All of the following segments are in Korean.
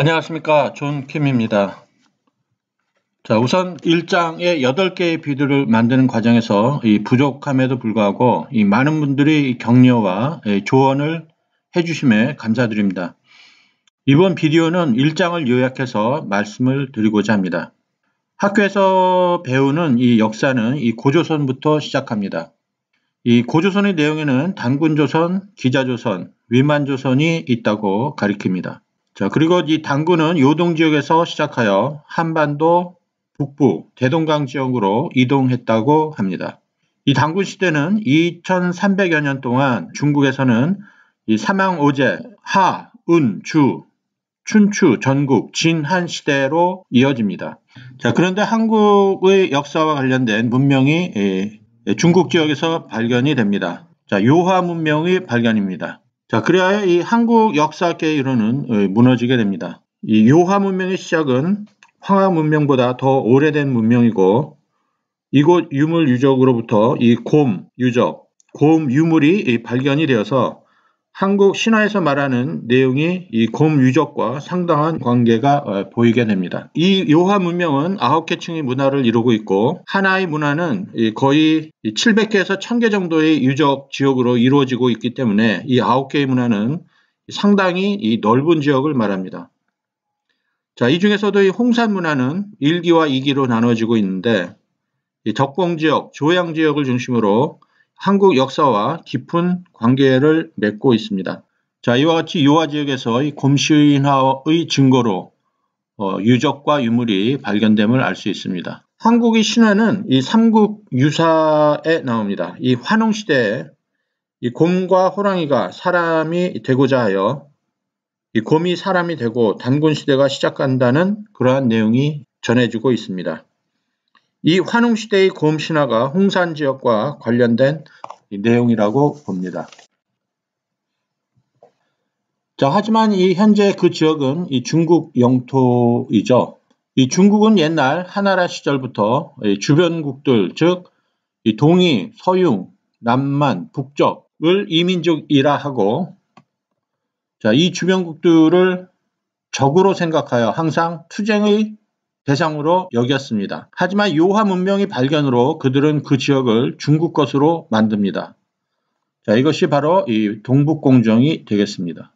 안녕하십니까 존 킴입니다. 자 우선 1장의 8개의 비디오를 만드는 과정에서 이 부족함에도 불구하고 이 많은 분들이 격려와 조언을 해주심에 감사드립니다. 이번 비디오는 1장을 요약해서 말씀을 드리고자 합니다. 학교에서 배우는 이 역사는 이 고조선부터 시작합니다. 이 고조선의 내용에는 단군조선, 기자조선, 위만조선이 있다고 가리킵니다. 자, 그리고 이 당구는 요동 지역에서 시작하여 한반도 북부 대동강 지역으로 이동했다고 합니다. 이 당구 시대는 2300여 년 동안 중국에서는 이 사망 오제 하, 은, 주, 춘추, 전국, 진한 시대로 이어집니다. 자, 그런데 한국의 역사와 관련된 문명이 예, 중국 지역에서 발견이 됩니다. 자, 요하 문명의 발견입니다. 자, 그래야 이 한국 역사학계의 이론은 어, 무너지게 됩니다. 이 요하 문명의 시작은 황하 문명보다 더 오래된 문명이고 이곳 유물 유적으로부터 이 곰 유적, 곰 유물이 발견이 되어서 한국 신화에서 말하는 내용이 이 곰 유적과 상당한 관계가 어, 보이게 됩니다. 이 요하 문명은 9개 층의 문화를 이루고 있고 하나의 문화는 거의 700개에서 1000개 정도의 유적 지역으로 이루어지고 있기 때문에 이 9개의 문화는 상당히 이 넓은 지역을 말합니다. 자, 이 중에서도 이 홍산 문화는 1기와 2기로 나눠지고 있는데 적봉 지역, 조양 지역을 중심으로 한국 역사와 깊은 관계를 맺고 있습니다. 자, 이와 같이 유화 지역에서 의 곰시인화의 증거로 어, 유적과 유물이 발견됨을 알 수 있습니다. 한국의 신화는 이 삼국 유사에 나옵니다. 이 환웅 시대에 이 곰과 호랑이가 사람이 되고자 하여 이 곰이 사람이 되고 단군 시대가 시작한다는 그러한 내용이 전해지고 있습니다. 이 환웅시대의 곰 신화가 홍산 지역과 관련된 내용이라고 봅니다. 자, 하지만 이 현재 그 지역은 이 중국 영토이죠. 이 중국은 옛날 하나라 시절부터 주변국들, 즉, 이 동이, 서융, 남만, 북적을 이민족이라 하고, 자, 이 주변국들을 적으로 생각하여 항상 투쟁의 대상으로 여겼습니다. 하지만 요하 문명이 발견으로 그들은 그 지역을 중국 것으로 만듭니다. 자, 이것이 바로 이 동북공정이 되겠습니다.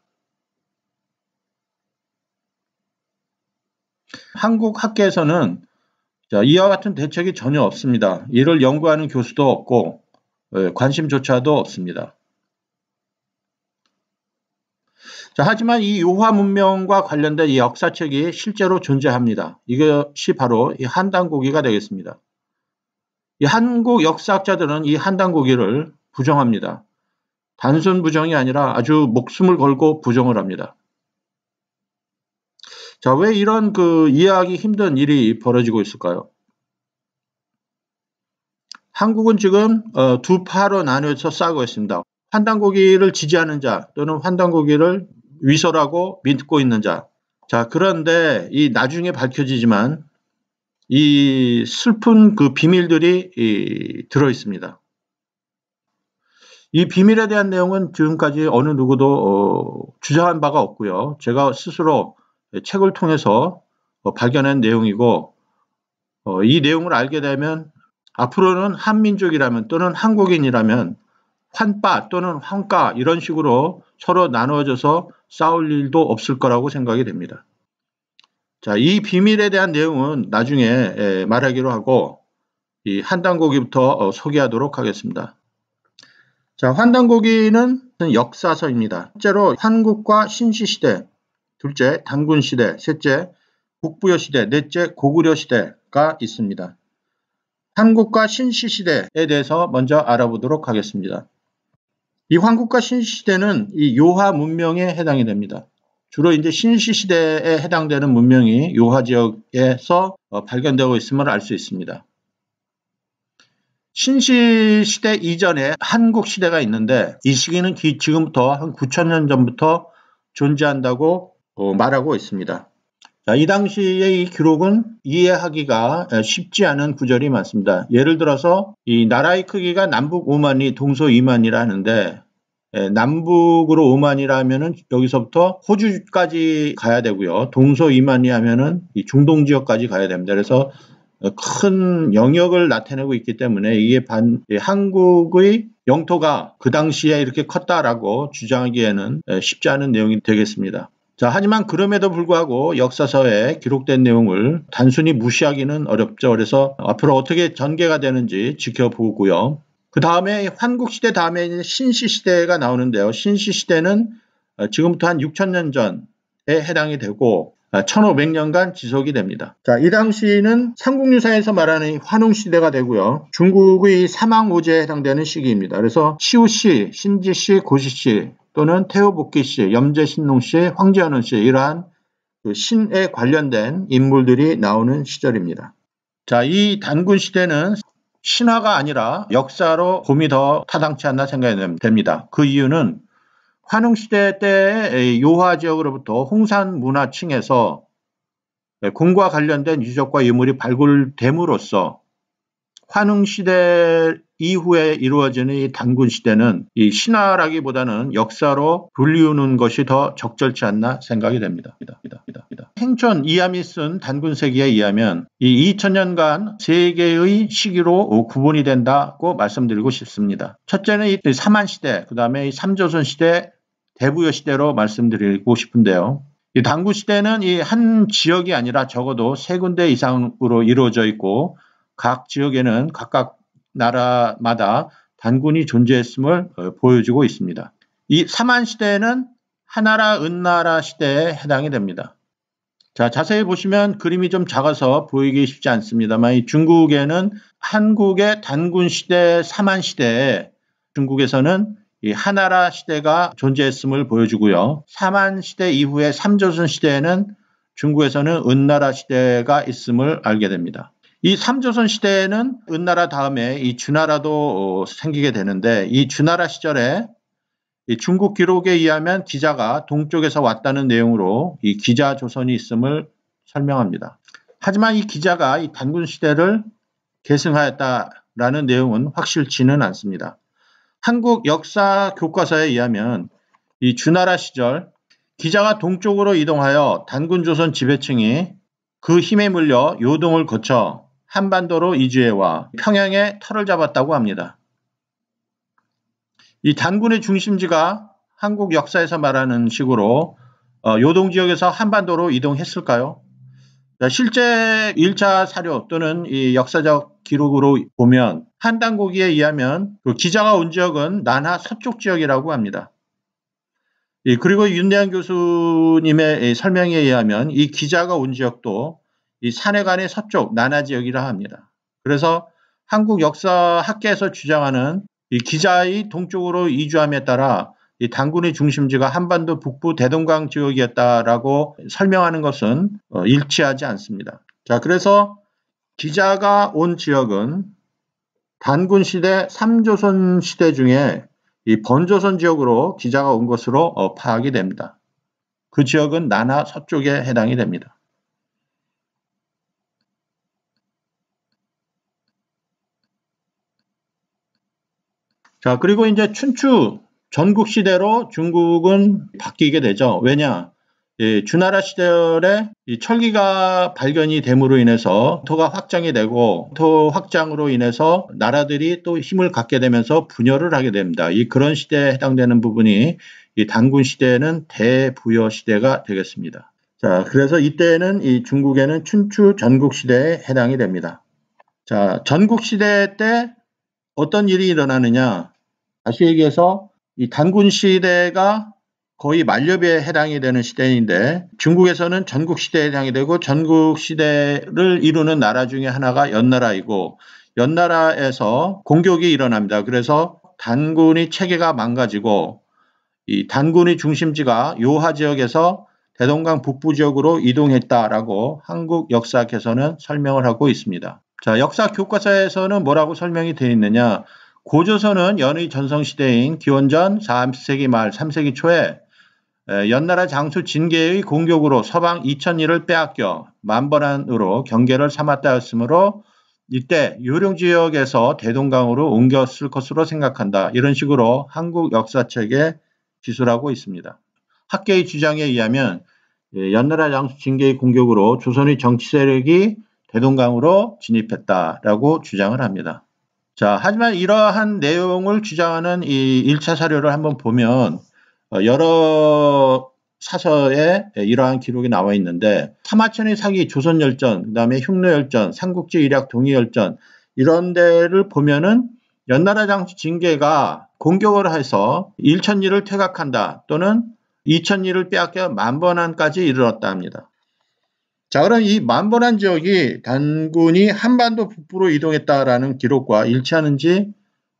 한국 학계에서는 자, 이와 같은 대책이 전혀 없습니다. 이를 연구하는 교수도 없고 예, 관심조차도 없습니다. 자, 하지만 이 요화 문명과 관련된 이 역사책이 실제로 존재합니다. 이것이 바로 이 한단고기가 되겠습니다. 이 한국 역사학자들은 이 한단고기를 부정합니다. 단순 부정이 아니라 아주 목숨을 걸고 부정을 합니다. 자, 왜 이런 그 이해하기 힘든 일이 벌어지고 있을까요? 한국은 지금 어, 두 파로 나뉘어서 싸우고 있습니다. 환단고기를 지지하는 자 또는 환단고기를 위서라고 믿고 있는 자. 자, 그런데 이 나중에 밝혀지지만 이 슬픈 그 비밀들이 이 들어 있습니다. 이 비밀에 대한 내용은 지금까지 어느 누구도 어, 주장한 바가 없고요. 제가 스스로 책을 통해서 어, 발견한 내용이고 어, 이 내용을 알게 되면 앞으로는 한민족이라면 또는 한국인이라면 환빠 또는 환가 이런 식으로 서로 나누어져서 싸울 일도 없을 거라고 생각이 됩니다. 자, 이 비밀에 대한 내용은 나중에 예, 말하기로 하고 이 한단고기부터 어, 소개하도록 하겠습니다. 자, 환단고기는 역사서입니다. 첫째로 한국과 신시시대, 둘째 단군시대, 셋째 북부여시대, 넷째 고구려시대가 있습니다. 한국과 신시시대에 대해서 먼저 알아보도록 하겠습니다. 이 황국과 신시대는 이 요하 문명에 해당이 됩니다. 주로 이제 신시시대에 해당되는 문명이 요하 지역에서 어, 발견되고 있음을 알 수 있습니다. 신시시대 이전에 한국시대가 있는데 이 시기는 지금부터 한9 0년 전부터 존재한다고 어, 말하고 있습니다. 자, 이 당시의 이 기록은 이해하기가 쉽지 않은 구절이 많습니다. 예를 들어서 이 나라의 크기가 남북 5만이 동서 2만이라 하는데 남북으로 5만이라면은 여기서부터 호주까지 가야 되고요. 동서 2만이 하면은 중동 지역까지 가야 됩니다. 그래서 어, 큰 영역을 나타내고 있기 때문에 이게 반, 한국의 영토가 그 당시에 이렇게 컸다라고 주장하기에는 쉽지 않은 내용이 되겠습니다. 자, 하지만 그럼에도 불구하고 역사서에 기록된 내용을 단순히 무시하기는 어렵죠. 그래서 앞으로 어떻게 전개가 되는지 지켜보고요. 그 다음에 환국시대 다음에 신시시대가 나오는데요. 신시시대는 지금부터 한 6천년 전에 해당이 되고 1500년간 지속이 됩니다. 자, 이 당시는 에 삼국유사에서 말하는 환웅시대가 되고요. 중국의 사망오제에 해당되는 시기입니다. 그래서 시우시, 신지시, 고시시 또는 태호복기 씨, 염제신농 씨, 황제현원 씨 이러한 그 신에 관련된 인물들이 나오는 시절입니다. 자, 이 단군 시대는 신화가 아니라 역사로 봄이 더 타당치 않나 생각이 됩니다. 그 이유는 환웅시대 때의 요하 지역으로부터 홍산 문화층에서 궁과 관련된 유적과 유물이 발굴됨으로써 환웅 시대 이후에 이루어지는 이 단군 시대는 이 신화라기보다는 역사로 불리우는 것이 더 적절치 않나 생각이 됩니다. 행촌 이함이 쓴 단군 세기에 의하면 이 2000년간 세 개의 시기로 구분이 된다고 말씀드리고 싶습니다. 첫째는 이 사만 시대, 그 다음에 이 삼조선 시대, 대부여 시대로 말씀드리고 싶은데요. 이 당구 시대는 이 한 지역이 아니라 적어도 세 군데 이상으로 이루어져 있고 각 지역에는 각각 나라마다 단군이 존재했음을 어, 보여주고 있습니다. 이 사만 시대에는 하나라 은나라 시대에 해당이 됩니다. 자, 자세히 보시면 그림이 좀 작아서 보이기 쉽지 않습니다만 이 중국에는 한국의 단군 시대, 사만 시대에 중국에서는 이 하나라 시대가 존재했음을 보여주고요. 사만 시대 이후에 삼조선 시대에는 중국에서는 은나라 시대가 있음을 알게 됩니다. 이 삼조선 시대에는 은나라 다음에 이 주나라도 어, 생기게 되는데 이 주나라 시절에 이 중국 기록에 의하면 기자가 동쪽에서 왔다는 내용으로 이 기자 조선이 있음을 설명합니다. 하지만 이 기자가 이 단군 시대를 계승하였다라는 내용은 확실치는 않습니다. 한국 역사 교과서에 의하면 이 주나라 시절 기자가 동쪽으로 이동하여 단군 조선 지배층이 그 힘에 물려 요동을 거쳐 한반도로 이주해와 평양에 터를 잡았다고 합니다. 이 단군의 중심지가 한국 역사에서 말하는 식으로 어, 요동 지역에서 한반도로 이동했을까요? 실제 1차 사료 또는 이 역사적 기록으로 보면 한단고기에 의하면 그 기자가 온 지역은 난하 서쪽 지역이라고 합니다. 그리고 윤대한 교수님의 설명에 의하면 이 기자가 온 지역도 이 산해관의 서쪽 나나 지역이라 합니다. 그래서 한국 역사학계에서 주장하는 이 기자의 동쪽으로 이주함에 따라 이 단군의 중심지가 한반도 북부 대동강 지역이었다라고 설명하는 것은 어, 일치하지 않습니다. 자, 그래서 기자가 온 지역은 단군 시대, 삼조선 시대 중에 이 번조선 지역으로 기자가 온 것으로 어, 파악이 됩니다. 그 지역은 나나 서쪽에 해당이 됩니다. 자, 그리고 이제 춘추 전국 시대로 중국은 바뀌게 되죠. 왜냐? 예, 주나라 시절에 이 철기가 발견이 됨으로 인해서 토가 확장이 되고 토 확장으로 인해서 나라들이 또 힘을 갖게 되면서 분열을 하게 됩니다. 이 그런 시대에 해당되는 부분이 이 단군 시대는 에 대부여 시대가 되겠습니다. 자, 그래서 이때는 에이 중국에는 춘추 전국 시대에 해당이 됩니다. 자, 전국 시대 때 어떤 일이 일어나느냐? 다시 얘기해서 이 단군 시대가 거의 만렵에 해당이 되는 시대인데 중국에서는 전국 시대에 해당이 되고 전국 시대를 이루는 나라 중에 하나가 연나라이고 연나라에서 공격이 일어납니다. 그래서 단군이 체계가 망가지고 이 단군의 중심지가 요하 지역에서 대동강 북부 지역으로 이동했다라고 한국 역사학에서는 설명을 하고 있습니다. 자, 역사 교과서에서는 뭐라고 설명이 되어 있느냐? 고조선은 연의 전성시대인 기원전 3세기 말 3세기 초에 연나라 장수 진계의 공격으로 서방 이천리를 빼앗겨 만번안으로 경계를 삼았다였으므로 이때 유령 지역에서 대동강으로 옮겼을 것으로 생각한다. 이런 식으로 한국 역사책에 기술하고 있습니다. 학계의 주장에 의하면 연나라 장수 징계의 공격으로 조선의 정치 세력이 대동강으로 진입했다라고 주장을 합니다. 자, 하지만 이러한 내용을 주장하는 이 1차 사료를 한번 보면 어, 여러 사서에 이러한 기록이 나와 있는데 타마천의 사기, 조선열전, 그 다음에 흉노열전, 삼국지 일약 동의열전 이런 데를 보면은 연나라 장수 징계가 공격을 해서 1천리를 퇴각한다 또는 2천리를 빼앗겨 만번안까지 이르렀다 합니다. 자, 그럼 이 만번한 지역이 단군이 한반도 북부로 이동했다라는 기록과 일치하는지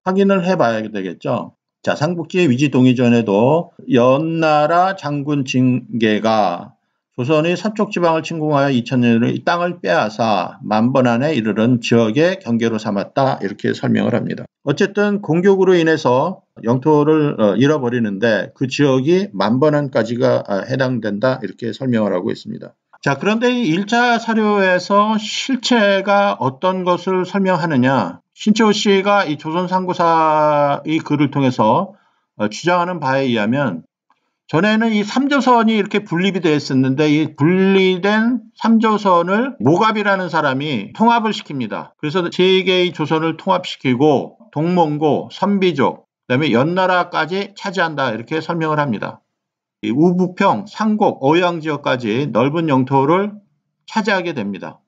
확인을 해봐야 되겠죠. 자, 상북지 위지 동의전에도 연나라 장군 징계가 조선의 서쪽 지방을 침공하여 2 0 0 0년으이 땅을 빼앗아 만번안에 이르는 지역의 경계로 삼았다 이렇게 설명을 합니다. 어쨌든 공격으로 인해서 영토를 어, 잃어버리는데 그 지역이 만번안까지가 아, 해당된다 이렇게 설명을 하고 있습니다. 자, 그런데 이 1차 사료에서 실체가 어떤 것을 설명하느냐. 신채호 씨가 이 조선상구사의 글을 통해서 어, 주장하는 바에 의하면 전에는 이 삼조선이 이렇게 분립이 되어 있었는데 이 분리된 삼조선을 모갑이라는 사람이 통합을 시킵니다. 그래서 세2개의 조선을 통합시키고 동몽고, 선비족, 그다음에 연나라까지 차지한다 이렇게 설명을 합니다. 우부평, 상곡, 어양 지역까지 넓은 영토를 차지하게 됩니다.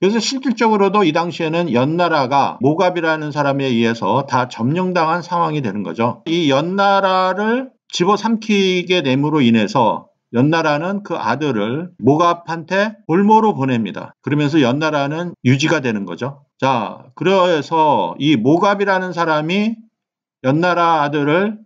그래서 실질적으로도 이 당시에는 연나라가 모갑이라는 사람에 의해서 다 점령당한 상황이 되는 거죠. 이 연나라를 집어삼키게 됨으로 인해서 연나라는 그 아들을 모갑한테 볼모로 보냅니다. 그러면서 연나라는 유지가 되는 거죠. 자, 그래서 이 모갑이라는 사람이 연나라 아들을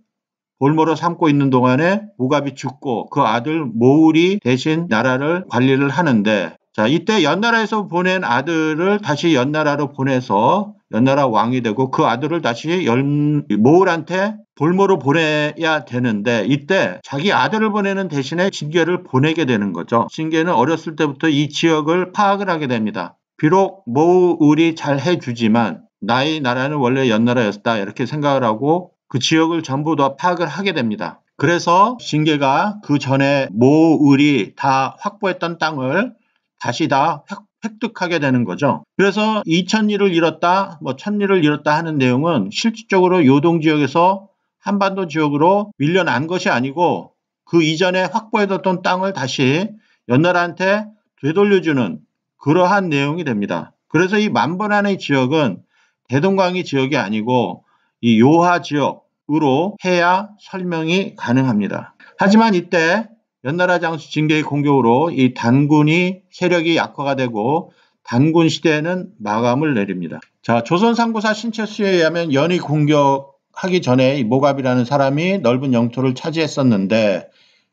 볼모로 삼고 있는 동안에 우갑이 죽고 그 아들 모울이 대신 나라를 관리를 하는데 자 이때 연나라에서 보낸 아들을 다시 연나라로 보내서 연나라 왕이 되고 그 아들을 다시 연, 모울한테 볼모로 보내야 되는데 이때 자기 아들을 보내는 대신에 진계를 보내게 되는 거죠. 진계는 어렸을 때부터 이 지역을 파악을 하게 됩니다. 비록 모울이 잘 해주지만 나의 나라는 원래 연나라였다 이렇게 생각을 하고 그 지역을 전부 다 파악을 하게 됩니다. 그래서 징계가 그 전에 모을이 다 확보했던 땅을 다시 다 획득하게 되는 거죠. 그래서 2 0 0 0리를 잃었다, 뭐0리를 잃었다 하는 내용은 실질적으로 요동 지역에서 한반도 지역으로 밀려난 것이 아니고 그 이전에 확보해뒀던 땅을 다시 연나라한테 되돌려주는 그러한 내용이 됩니다. 그래서 이 만번안의 지역은 대동강이 지역이 아니고 이 요하 지역으로 해야 설명이 가능합니다. 하지만 이때 연나라 장수 징계의 공격으로 이 단군이 세력이 약화가 되고 단군 시대에는 마감을 내립니다. 자, 조선 상고사 신체수에 의하면 연이 공격하기 전에 이 모갑이라는 사람이 넓은 영토를 차지했었는데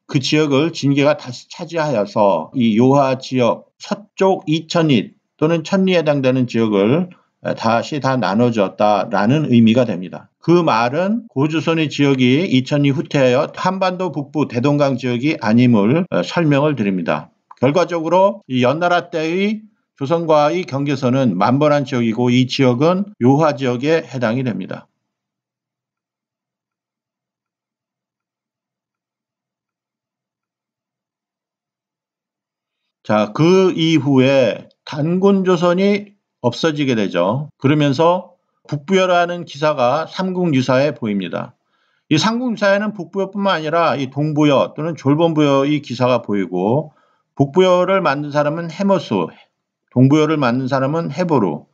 그 지역을 진계가 다시 차지하여서 이 요하 지역 서쪽 이천리 또는 천리에 해당되는 지역을 다시 다 나눠졌다라는 의미가 됩니다. 그 말은 고조선의 지역이 2 0 0 0 후퇴하여 한반도 북부 대동강 지역이 아님을 어, 설명을 드립니다. 결과적으로 이 연나라 때의 조선과의 경계선은 만번한 지역이고 이 지역은 요하 지역에 해당이 됩니다. 자, 그 이후에 단군 조선이 없어지게 되죠. 그러면서 북부여라는 기사가 삼국유사에 보입니다. 이 삼국유사에는 북부여뿐만 아니라 이 동부여 또는 졸본부여의 기사가 보이고 북부여를 만든 사람은 헤머스, 동부여를 만든 사람은 헤보루,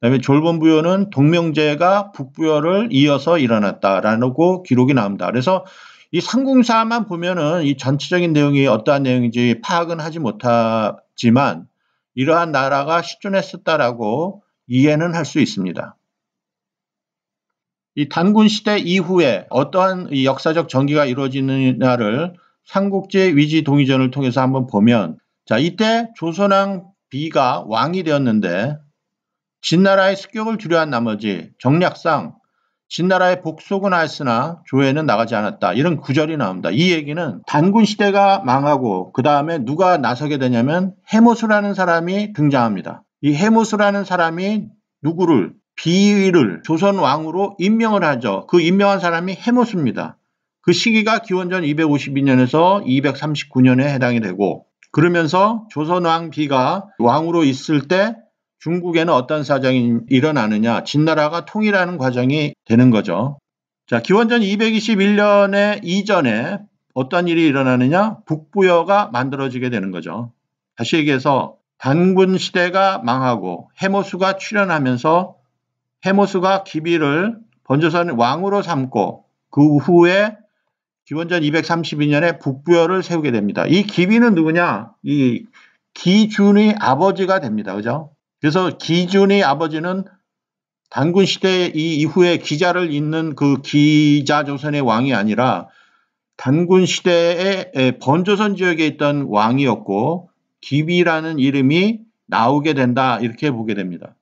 그다음에 졸본부여는 동명제가 북부여를 이어서 일어났다라고 기록이 나옵니다. 그래서 이 삼국사만 유 보면은 이 전체적인 내용이 어떠한 내용인지 파악은 하지 못하지만 이러한 나라가 시존했었다라고 이해는 할 수 있습니다. 이 단군 시대 이후에 어떠한 역사적 전기가 이루어지느냐를 삼국지 위지 동의전을 통해서 한번 보면 자 이때 조선왕 비가 왕이 되었는데 진나라의 습격을 두려한 나머지 정략상 진나라의 복속은 하였으나 조회는 나가지 않았다. 이런 구절이 나옵니다. 이 얘기는 단군 시대가 망하고 그 다음에 누가 나서게 되냐면 해모수라는 사람이 등장합니다. 이 해모수라는 사람이 누구를 비위를 조선 왕으로 임명을 하죠. 그 임명한 사람이 해모수입니다. 그 시기가 기원전 252년에서 239년에 해당이 되고 그러면서 조선 왕 비가 왕으로 있을 때 중국에는 어떤 사정이 일어나느냐, 진나라가 통일하는 과정이 되는 거죠. 자, 기원전 221년에 이전에 어떤 일이 일어나느냐, 북부여가 만들어지게 되는 거죠. 다시 얘기해서 단군 시대가 망하고 해모수가 출현하면서 해모수가 기비를 번조선 왕으로 삼고 그 후에 기원전 232년에 북부여를 세우게 됩니다. 이 기비는 누구냐? 이 기준의 아버지가 됩니다. 그죠? 그래서 기준이 아버지는 단군 시대 이후에 기자를 잇는 그 기자 조선의 왕이 아니라 단군 시대의 번조선 지역에 있던 왕이었고 기비라는 이름이 나오게 된다 이렇게 보게 됩니다.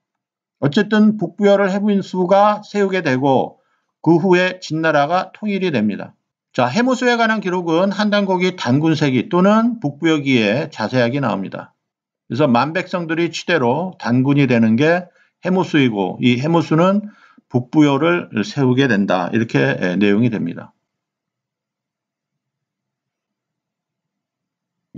어쨌든 북부열을 해부인수가 세우게 되고 그 후에 진나라가 통일이 됩니다. 자 해무수에 관한 기록은 한단곡이 단군세기 또는 북부여기에 자세하게 나옵니다. 그래서 만백성들이 취대로 단군이 되는 게 해무수이고 이 해무수는 북부여를 세우게 된다. 이렇게 예, 내용이 됩니다.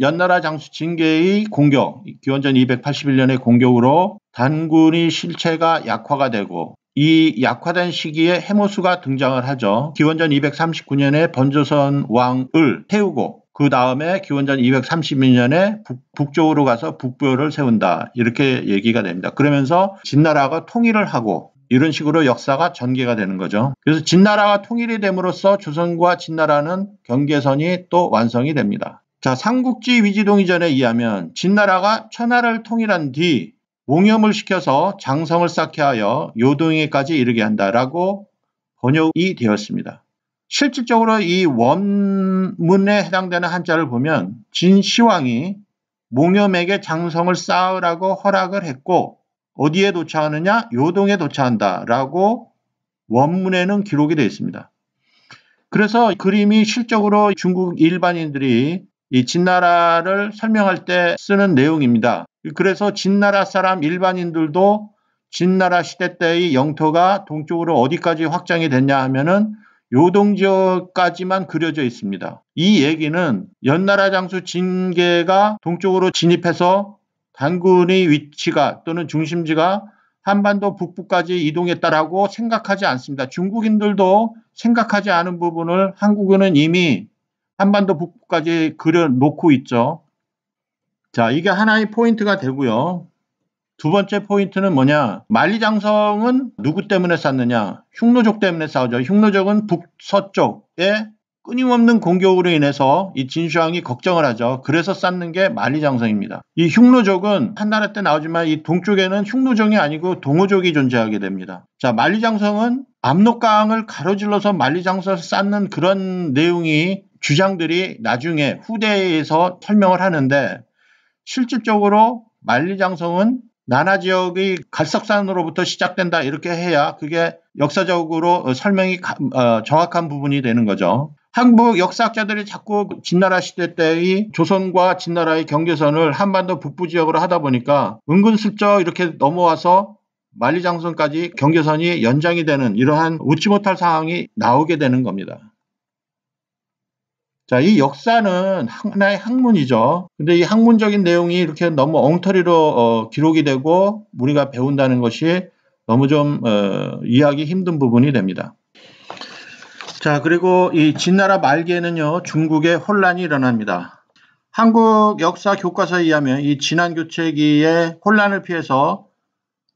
연나라 장수 징계의 공격, 기원전 281년의 공격으로 단군이 실체가 약화가 되고 이 약화된 시기에 해모수가 등장을 하죠. 기원전 239년에 번조선 왕을 태우고 그 다음에 기원전 232년에 북, 쪽으로 가서 북부를 세운다. 이렇게 얘기가 됩니다. 그러면서 진나라가 통일을 하고 이런 식으로 역사가 전개가 되는 거죠. 그래서 진나라가 통일이 됨으로써 조선과 진나라는 경계선이 또 완성이 됩니다. 자, 삼국지 위지동 이전에 의하면 진나라가 천하를 통일한 뒤옹염을 시켜서 장성을 쌓게 하여 요동에까지 이르게 한다라고 번역이 되었습니다. 실질적으로 이 원문에 해당되는 한자를 보면 진시황이 몽염에게 장성을 쌓으라고 허락을 했고 어디에 도착하느냐? 요동에 도착한다라고 원문에는 기록이 되어 있습니다. 그래서 그림이 실적으로 중국 일반인들이 이 진나라를 설명할 때 쓰는 내용입니다. 그래서 진나라 사람 일반인들도 진나라 시대 때의 영토가 동쪽으로 어디까지 확장이 됐냐 하면은 요동 지역까지만 그려져 있습니다. 이 얘기는 연나라 장수 진계가 동쪽으로 진입해서 단군의 위치가 또는 중심지가 한반도 북부까지 이동했다라고 생각하지 않습니다. 중국인들도 생각하지 않은 부분을 한국은 이미 한반도 북부까지 그려 놓고 있죠. 자, 이게 하나의 포인트가 되고요. 두 번째 포인트는 뭐냐? 만리장성은 누구 때문에 쌓느냐 흉노족 때문에 싸우죠. 흉노족은 북서쪽에 끊임없는 공격으로 인해서 이 진슈왕이 걱정을 하죠. 그래서 쌓는 게 만리장성입니다. 이 흉노족은 한나라 때 나오지만 이 동쪽에는 흉노족이 아니고 동호족이 존재하게 됩니다. 자, 만리장성은 압록강을 가로질러서 만리장성을 쌓는 그런 내용이 주장들이 나중에 후대에서 설명을 하는데 실질적으로 만리장성은 나나 지역이 갈석산으로부터 시작된다 이렇게 해야 그게 역사적으로 어, 설명이 어, 정확한 부분이 되는 거죠. 한국 역사학자들이 자꾸 진나라 시대 때의 조선과 진나라의 경계선을 한반도 북부 지역으로 하다 보니까 은근슬쩍 이렇게 넘어와서 만리장성까지 경계선이 연장이 되는 이러한 웃지 못할 상황이 나오게 되는 겁니다. 자, 이 역사는 하나의 학문이죠. 근데 이 학문적인 내용이 이렇게 너무 엉터리로 어, 기록이 되고 우리가 배운다는 것이 너무 좀 어, 이해하기 힘든 부분이 됩니다. 자, 그리고 이 진나라 말기에는요, 중국의 혼란이 일어납니다. 한국 역사 교과서에 의하면 이 진안 교체기에 혼란을 피해서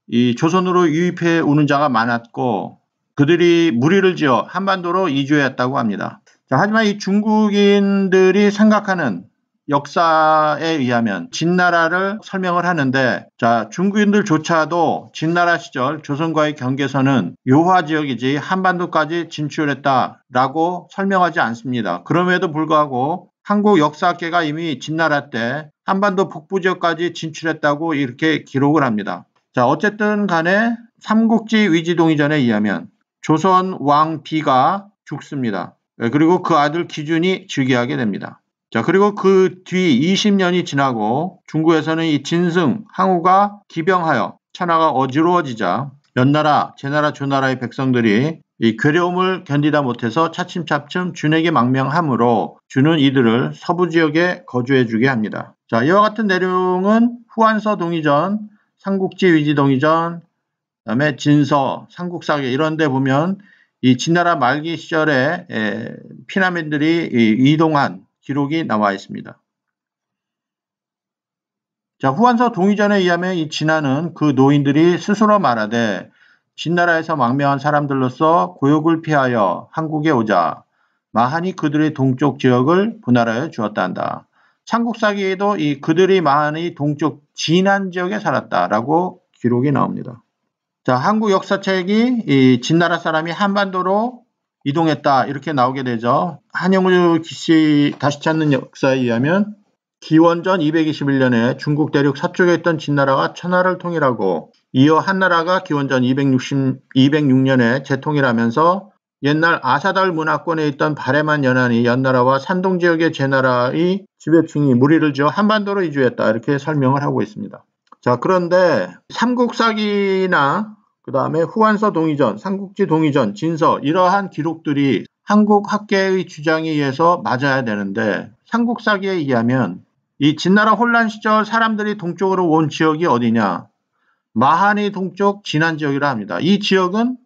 이 조선으로 유입해 오는 자가 많았고 그들이 무리를 지어 한반도로 이주했다고 합니다. 하지만 이 중국인들이 생각하는 역사에 의하면 진나라를 설명을 하는데 자 중국인들조차도 진나라 시절 조선과의 경계선은 요화 지역이지 한반도까지 진출했다라고 설명하지 않습니다. 그럼에도 불구하고 한국 역사학계가 이미 진나라 때 한반도 북부 지역까지 진출했다고 이렇게 기록을 합니다. 자 어쨌든 간에 삼국지 위지동 이전에 의하면 조선 왕 비가 죽습니다. 예, 그리고 그 아들 기준이 즉위하게 됩니다. 자, 그리고 그 뒤 20년이 지나고 중국에서는 이 진승, 항우가 기병하여 천하가 어지러워지자 연나라, 제나라, 조나라의 백성들이 이 괴로움을 견디다 못해서 차츰차츰 준에게 망명함으로 주는 이들을 서부 지역에 거주해주게 합니다. 자, 이와 같은 내용은 후안서동의전 삼국지 위지 동의전그 다음에 진서, 삼국사기 이런 데 보면 이 진나라 말기 시절에 피라민들이 이동한 기록이 나와 있습니다. 자, 후한서 동의전에 의하면 이 진하는 그 노인들이 스스로 말하되 진나라에서 망명한 사람들로서 고욕을 피하여 한국에 오자 마한이 그들의 동쪽 지역을 분할하여 주었다 한다. 창국사기에도 이 그들이 마한의 동쪽 진한 지역에 살았다라고 기록이 나옵니다. 자, 한국 역사책이 이 진나라 사람이 한반도로 이동했다 이렇게 나오게 되죠. 한영우 기씨 다시 찾는 역사에 의하면 기원전 221년에 중국 대륙 서쪽에 있던 진나라가 천하를 통일하고 이어 한나라가 기원전 260, 206년에 재통일하면서 옛날 아사달 문화권에 있던 바레만 연안이 연나라와 산동 지역의 제나라의 지배층이 무리를 지어 한반도로 이주했다 이렇게 설명을 하고 있습니다. 자, 그런데 삼국사기나 그 다음에 후한서 동의전, 삼국지 동의전, 진서 이러한 기록들이 한국 학계의 주장에 의해서 맞아야 되는데 삼국사기에 의하면 이 진나라 혼란 시절 사람들이 동쪽으로 온 지역이 어디냐? 마한이 동쪽 진안 지역이라 합니다. 이 지역은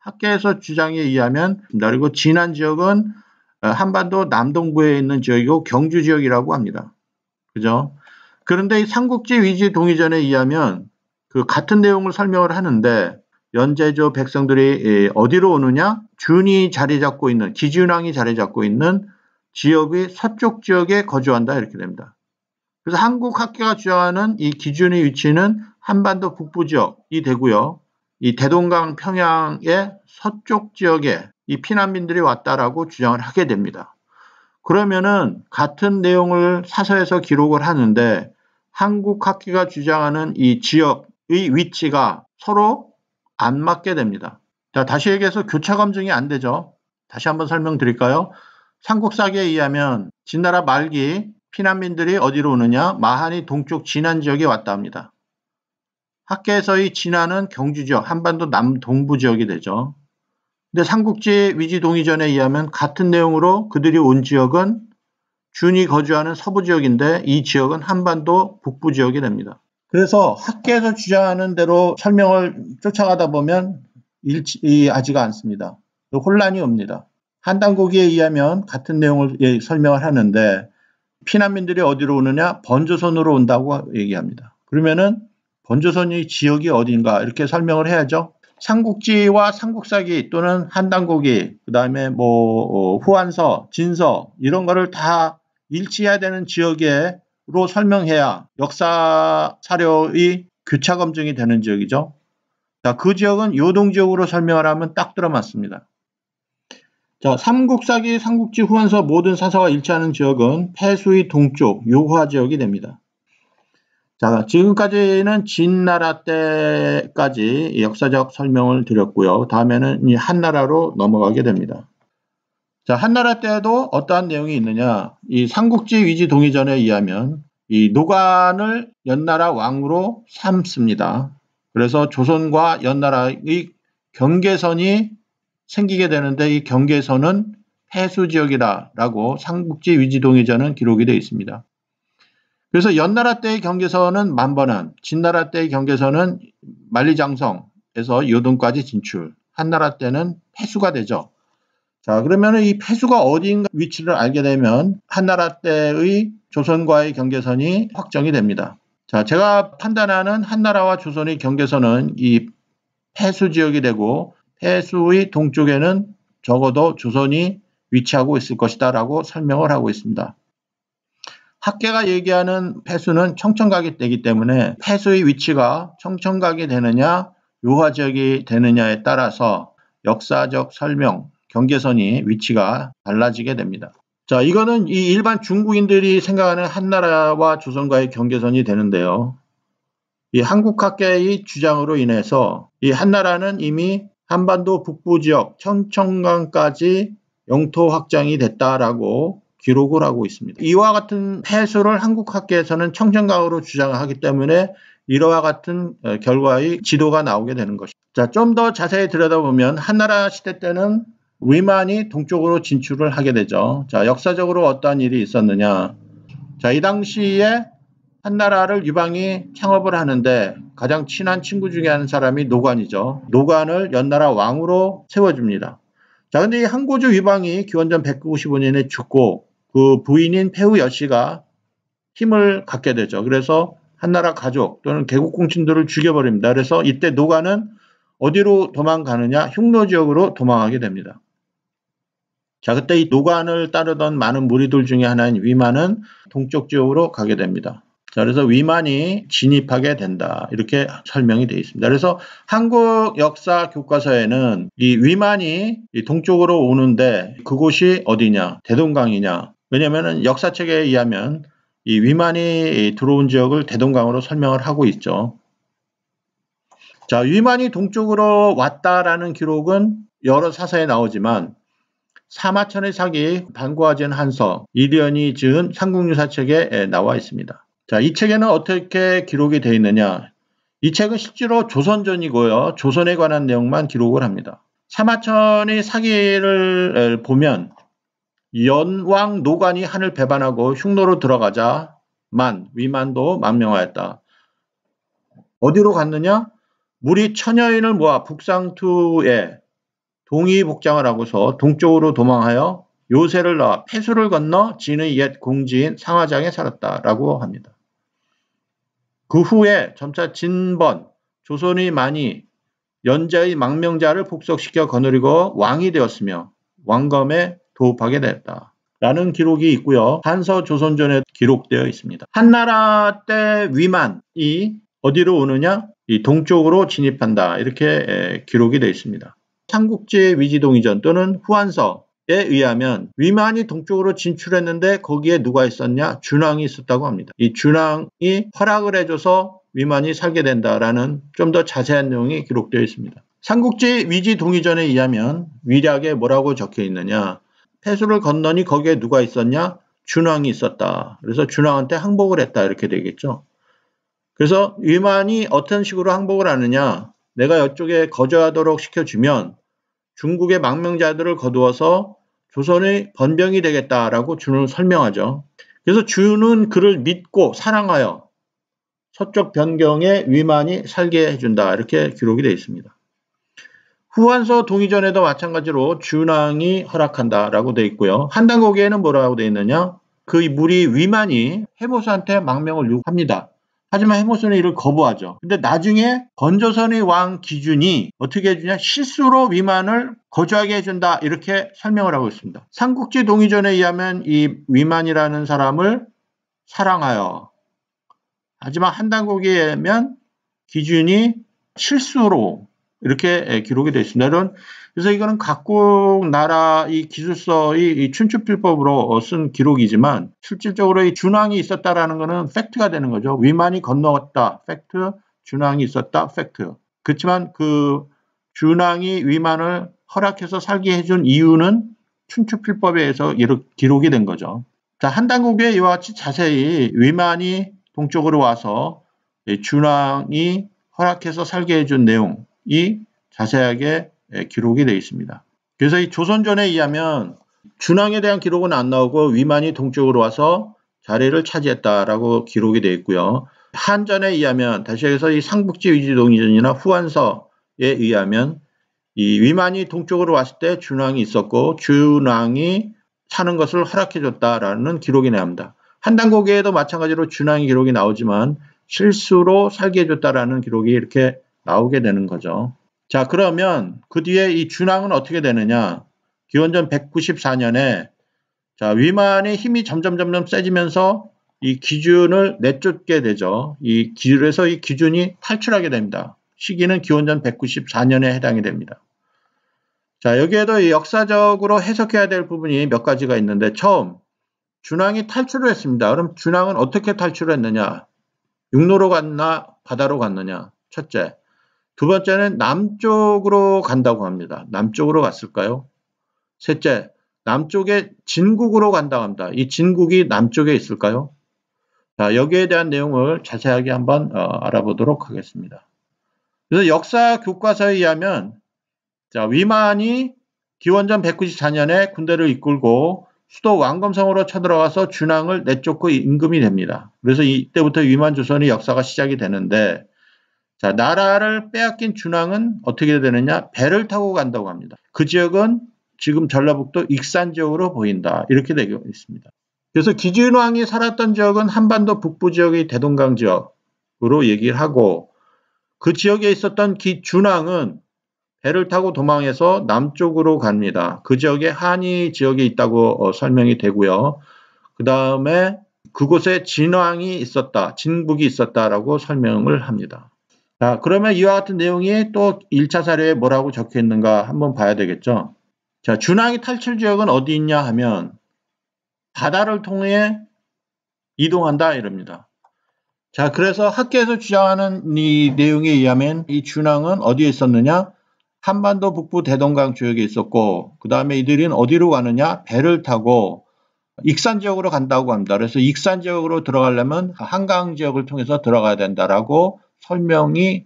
학계에서 주장에 의하면 그리고 진안 지역은 한반도 남동부에 있는 지역이고 경주 지역이라고 합니다. 그죠? 그런데 이 삼국지 위지 동의전에 의하면 그 같은 내용을 설명을 하는데 연재조 백성들이 어디로 오느냐? 준이 자리 잡고 있는 기준왕이 자리 잡고 있는 지역의 서쪽 지역에 거주한다 이렇게 됩니다. 그래서 한국 학계가 주장하는 이 기준의 위치는 한반도 북부 지역이 되고요. 이 대동강 평양의 서쪽 지역에 이 피난민들이 왔다라고 주장을 하게 됩니다. 그러면은 같은 내용을 사서에서 기록을 하는데 한국 학기가 주장하는 이 지역의 위치가 서로 안 맞게 됩니다. 자, 다시 얘기해서 교차 검증이 안 되죠. 다시 한번 설명드릴까요? 삼국사기에 의하면 진나라 말기 피난민들이 어디로 오느냐? 마한이 동쪽 진안 지역에 왔다 합니다. 학계에서의 진안은 경주 지역, 한반도 남동부 지역이 되죠. 근데 삼국지 위지 동의전에 의하면 같은 내용으로 그들이 온 지역은 준이 거주하는 서부 지역인데 이 지역은 한반도 북부 지역이 됩니다. 그래서 학계에서 주장하는 대로 설명을 쫓아가다 보면 일치하지가 않습니다. 혼란이 옵니다. 한 당국에 의하면 같은 내용을 예, 설명을 하는데 피난민들이 어디로 오느냐? 번조선으로 온다고 얘기합니다. 그러면은 번조선이 지역이 어딘가 이렇게 설명을 해야죠. 삼국지와 삼국사기 또는 한당국이 그다음에 뭐 어, 후한서, 진서 이런 거를 다 일치해야 되는 지역에로 설명해야 역사 사료의 교차 검증이 되는 지역이죠. 자, 그 지역은 요동 지역으로 설명하라면 딱 들어맞습니다. 자, 삼국사기 삼국지 후원서 모든 사서가 일치하는 지역은 폐수의 동쪽 요화 지역이 됩니다. 자, 지금까지는 진나라 때까지 역사적 설명을 드렸고요. 다음에는 이 한나라로 넘어가게 됩니다. 자, 한나라 때에도 어떠한 내용이 있느냐. 이 삼국지 위지 동의전에 의하면 이 노관을 연나라 왕으로 삼습니다. 그래서 조선과 연나라의 경계선이 생기게 되는데 이 경계선은 해수 지역이라라고 삼국지 위지동의전은 기록이 되어 있습니다. 그래서 연나라 때의 경계선은 만번안, 진나라 때의 경계선은 만리장성에서 요동까지 진출, 한나라 때는 해수가 되죠. 자, 그러면 이 폐수가 어디인가 위치를 알게 되면 한나라 때의 조선과의 경계선이 확정이 됩니다. 자, 제가 판단하는 한나라와 조선의 경계선은 이 폐수 지역이 되고 폐수의 동쪽에는 적어도 조선이 위치하고 있을 것이다라고 설명을 하고 있습니다. 학계가 얘기하는 폐수는 청천각이 되기 때문에 폐수의 위치가 청천각이 되느냐 요하 지역이 되느냐에 따라서 역사적 설명, 경계선이 위치가 달라지게 됩니다. 자, 이거는 이 일반 중국인들이 생각하는 한나라와 조선과의 경계선이 되는데요. 이 한국학계의 주장으로 인해서 이 한나라는 이미 한반도 북부 지역 천청강까지 영토 확장이 됐다라고 기록을 하고 있습니다. 이와 같은 해수를 한국학계에서는 청정강으로 주장하기 때문에 이러와 같은 어, 결과의 지도가 나오게 되는 것입니다. 자, 좀 더 자세히 들여다보면 한나라 시대 때는 위만이 동쪽으로 진출을 하게 되죠. 자, 역사적으로 어떠한 일이 있었느냐. 자, 이 당시에 한나라를 유방이 창업을 하는데 가장 친한 친구 중에 한 사람이 노관이죠. 노관을 연나라 왕으로 세워줍니다. 자, 근데 이항고조 위방이 기원전 195년에 죽고 그 부인인 폐우 여씨가 힘을 갖게 되죠. 그래서 한나라 가족 또는 개국공신들을 죽여버립니다. 그래서 이때 노관은 어디로 도망가느냐? 흉노 지역으로 도망하게 됩니다. 자, 그때 이 노관을 따르던 많은 무리들 중에 하나인 위만은 동쪽 지역으로 가게 됩니다. 자, 그래서 위만이 진입하게 된다. 이렇게 설명이 되어 있습니다. 그래서 한국 역사 교과서에는 이 위만이 이 동쪽으로 오는데 그곳이 어디냐? 대동강이냐? 왜냐면은 역사책에 의하면 이 위만이 들어온 지역을 대동강으로 설명을 하고 있죠. 자, 위만이 동쪽으로 왔다라는 기록은 여러 사서에 나오지만 사마천의 사기 반고하진 한서 이리언이 지은 삼국유사 책에 나와 있습니다. 자, 이 책에는 어떻게 기록이 되어 있느냐? 이 책은 실제로 조선전이고요. 조선에 관한 내용만 기록을 합니다. 사마천의 사기를 보면 연왕 노관이 한을 배반하고 흉노로 들어가자 만 위만도 만명하였다. 어디로 갔느냐? 물이 천여인을 모아 북상투에 동의 복장을 하고서 동쪽으로 도망하여 요새를 나와 폐수를 건너 진의 옛 공지인 상하장에 살았다라고 합니다. 그 후에 점차 진번 조선이 많이 연자의 망명자를 복속시켜 거느리고 왕이 되었으며 왕검에 도읍하게 되었다. 라는 기록이 있고요. 한서 조선전에 기록되어 있습니다. 한나라 때 위만이 어디로 오느냐? 이 동쪽으로 진입한다. 이렇게 기록이 되어 있습니다. 삼국지 의위지동이전 또는 후한서에 의하면 위만이 동쪽으로 진출했는데 거기에 누가 있었냐? 준왕이 있었다고 합니다. 이 준왕이 허락을 해줘서 위만이 살게 된다라는 좀 더 자세한 내용이 기록되어 있습니다. 삼국지 위지 동의전에 의하면 위략에 뭐라고 적혀 있느냐? 폐수를 건너니 거기에 누가 있었냐? 준왕이 있었다. 그래서 준왕한테 항복을 했다 이렇게 되겠죠. 그래서 위만이 어떤 식으로 항복을 하느냐? 내가 이쪽에 거주하도록 시켜주면 중국의 망명자들을 거두어서 조선의 번병이 되겠다라고 주는 설명하죠. 그래서 주는 그를 믿고 사랑하여 서쪽 변경에 위만이 살게 해준다. 이렇게 기록이 되어 있습니다. 후한서 동의전에도 마찬가지로 준왕이 허락한다라고 되어 있고요. 한단 거기에는 뭐라고 되어 있느냐? 그 무리 위만이 해보수한테 망명을 요구합니다. 하지만 해모선이 이를 거부하죠. 근데 나중에 건조선의 왕 기준이 어떻게 해주냐? 실수로 위만을 거주하게 해준다. 이렇게 설명을 하고 있습니다. 삼국지 동의전에 의하면 이 위만이라는 사람을 사랑하여. 하지만 한단국이면 기준이 실수로 이렇게 기록이 되어 있습니다. 그래서 이거는 각국 나라 이 기술서의 이 춘추필법으로 어, 쓴 기록이지만 실질적으로 이준왕이 있었다라는 것은 팩트가 되는 거죠. 위만이 건너갔다. 팩트. 준왕이 있었다. 팩트. 그렇지만 그준왕이 위만을 허락해서 살게 해준 이유는 춘추필법에 의해서 기록이 된 거죠. 자, 한 당국에 이와 같이 자세히 위만이 동쪽으로 와서 준왕이 허락해서 살게 해준 내용이 자세하게 예, 기록이 되어 있습니다. 그래서 이 조선전에 의하면 준왕에 대한 기록은 안 나오고 위만이 동쪽으로 와서 자리를 차지했다라고 기록이 되어 있고요. 한전에 의하면 다시 해서 이 상북지 위지동이전이나 후한서에 의하면 이 위만이 동쪽으로 왔을 때 준왕이 있었고 준왕이 사는 것을 허락해줬다라는 기록이 나옵니다. 한단고개에도 마찬가지로 준왕의 기록이 나오지만 실수로 살게 해줬다라는 기록이 이렇게 나오게 되는 거죠. 자, 그러면 그 뒤에 이준왕은 어떻게 되느냐? 기원전 194년에 자, 위만의 힘이 점점 점점 세지면서 이 기준을 내쫓게 되죠. 이 기준에서 이 기준이 탈출하게 됩니다. 시기는 기원전 194년에 해당이 됩니다. 자, 여기에도 이 역사적으로 해석해야 될 부분이 몇 가지가 있는데 처음 준왕이 탈출을 했습니다. 그럼 준왕은 어떻게 탈출을 했느냐? 육로로 갔나 바다로 갔느냐? 첫째. 두 번째는 남쪽으로 간다고 합니다. 남쪽으로 갔을까요? 셋째, 남쪽에 진국으로 간다고 합니다. 이 진국이 남쪽에 있을까요? 자, 여기에 대한 내용을 자세하게 한번 어, 알아보도록 하겠습니다. 그래서 역사 교과서에 의하면 자, 위만이 기원전 194년에 군대를 이끌고 수도 왕검성으로 쳐들어가서 준왕을 내쫓고 임금이 됩니다. 그래서 이때부터 위만 조선의 역사가 시작이 되는데 자, 나라를 빼앗긴 준왕은 어떻게 되느냐? 배를 타고 간다고 합니다. 그 지역은 지금 전라북도 익산 지역으로 보인다. 이렇게 되어 있습니다. 그래서 기준왕이 살았던 지역은 한반도 북부 지역의 대동강 지역으로 얘기를 하고 그 지역에 있었던 기준왕은 배를 타고 도망해서 남쪽으로 갑니다. 그 지역에 한이 지역에 있다고 어, 설명이 되고요. 그 다음에 그곳에 진왕이 있었다, 진북이 있었다라고 설명을 합니다. 자, 그러면 이와 같은 내용이 또 1차 사례에 뭐라고 적혀 있는가 한번 봐야 되겠죠. 자, 준항이 탈출 지역은 어디 있냐 하면 바다를 통해 이동한다 이럽니다. 자, 그래서 학계에서 주장하는 이 내용에 의하면 이 준항은 어디에 있었느냐? 한반도 북부 대동강 지역에 있었고, 그 다음에 이들은 어디로 가느냐? 배를 타고 익산 지역으로 간다고 합니다. 그래서 익산 지역으로 들어가려면 한강 지역을 통해서 들어가야 된다라고 설명이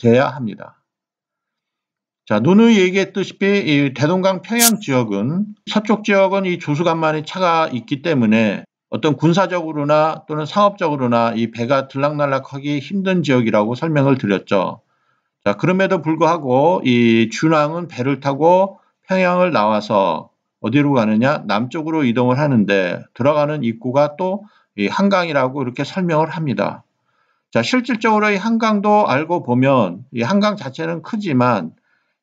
돼야 합니다. 자, 누누이 얘기했듯이 이 대동강 평양 지역은 서쪽 지역은 이조수간만이 차가 있기 때문에 어떤 군사적으로나 또는 상업적으로나 이 배가 들락날락하기 힘든 지역이라고 설명을 드렸죠. 자, 그럼에도 불구하고 이 준왕은 배를 타고 평양을 나와서 어디로 가느냐? 남쪽으로 이동을 하는데 들어가는 입구가 또 한강이라고 이렇게 설명을 합니다. 자, 실질적으로 이 한강도 알고 보면 이 한강 자체는 크지만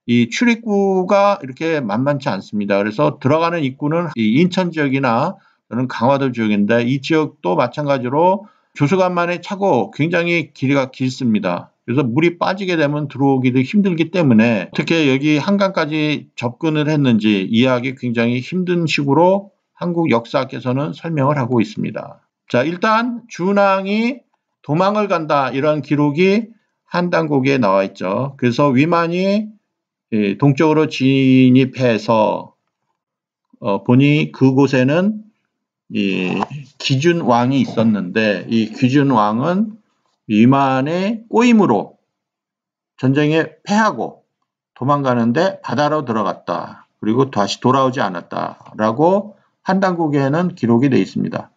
이 출입구가 이렇게 만만치 않습니다. 그래서 들어가는 입구는 인천 지역이나 또는 강화도 지역인데 이 지역도 마찬가지로 조수간만에 차고 굉장히 길이가 길습니다. 그래서 물이 빠지게 되면 들어오기도 힘들기 때문에 어떻게 여기 한강까지 접근을 했는지 이해하기 굉장히 힘든 식으로 한국 역사학에서는 설명을 하고 있습니다. 자, 일단 준항이 도망을 간다 이런 기록이 한 단국에 나와 있죠. 그래서 위만이 예, 동쪽으로 진입해서 어, 보니 그곳에는 이 기준 왕이 있었는데 이 기준 왕은 위만의 꼬임으로 전쟁에 패하고 도망가는데 바다로 들어갔다. 그리고 다시 돌아오지 않았다라고 한당국에는 기록이 돼 있습니다.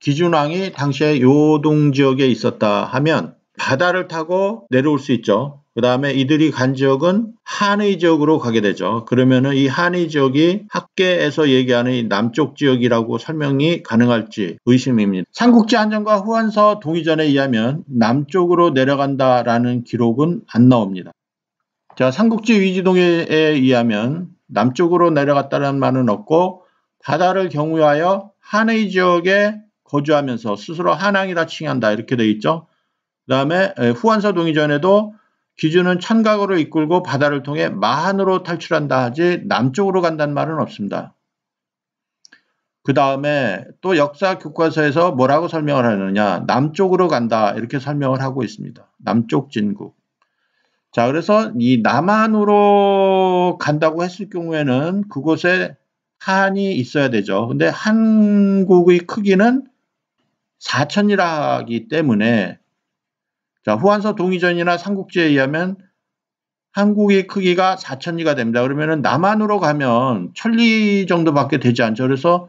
기준왕이 당시에 요동 지역에 있었다 하면 바다를 타고 내려올 수 있죠. 그 다음에 이들이 간 지역은 한의 지역으로 가게 되죠. 그러면은 이 한의 지역이 학계에서 얘기하는 이 남쪽 지역이라고 설명이 가능할지 의심입니다. 삼국지 한전과 후한서 동의전에 의하면 남쪽으로 내려간다라는 기록은 안 나옵니다. 자, 삼국지 위지동에 의하면 남쪽으로 내려갔다는 말은 없고 바다를 경유하여 한의 지역에 거주하면서 스스로 한항이라 칭한다 이렇게 돼 있죠. 그 다음에 후한서 동의전에도 기준은 천각으로 이끌고 바다를 통해 마한으로 탈출한다 하지 남쪽으로 간다는 말은 없습니다. 그 다음에 또 역사 교과서에서 뭐라고 설명을 하느냐 남쪽으로 간다 이렇게 설명을 하고 있습니다. 남쪽 진국. 자 그래서 이 남한으로 간다고 했을 경우에는 그곳에 한이 있어야 되죠. 근데 한국의 크기는 사천이라기 때문에 자, 후한서 동이전이나 삼국지에 의하면 한국의 크기가 4천리가 됩니다. 그러면 남한으로 가면 천리 정도밖에 되지 않죠. 그래서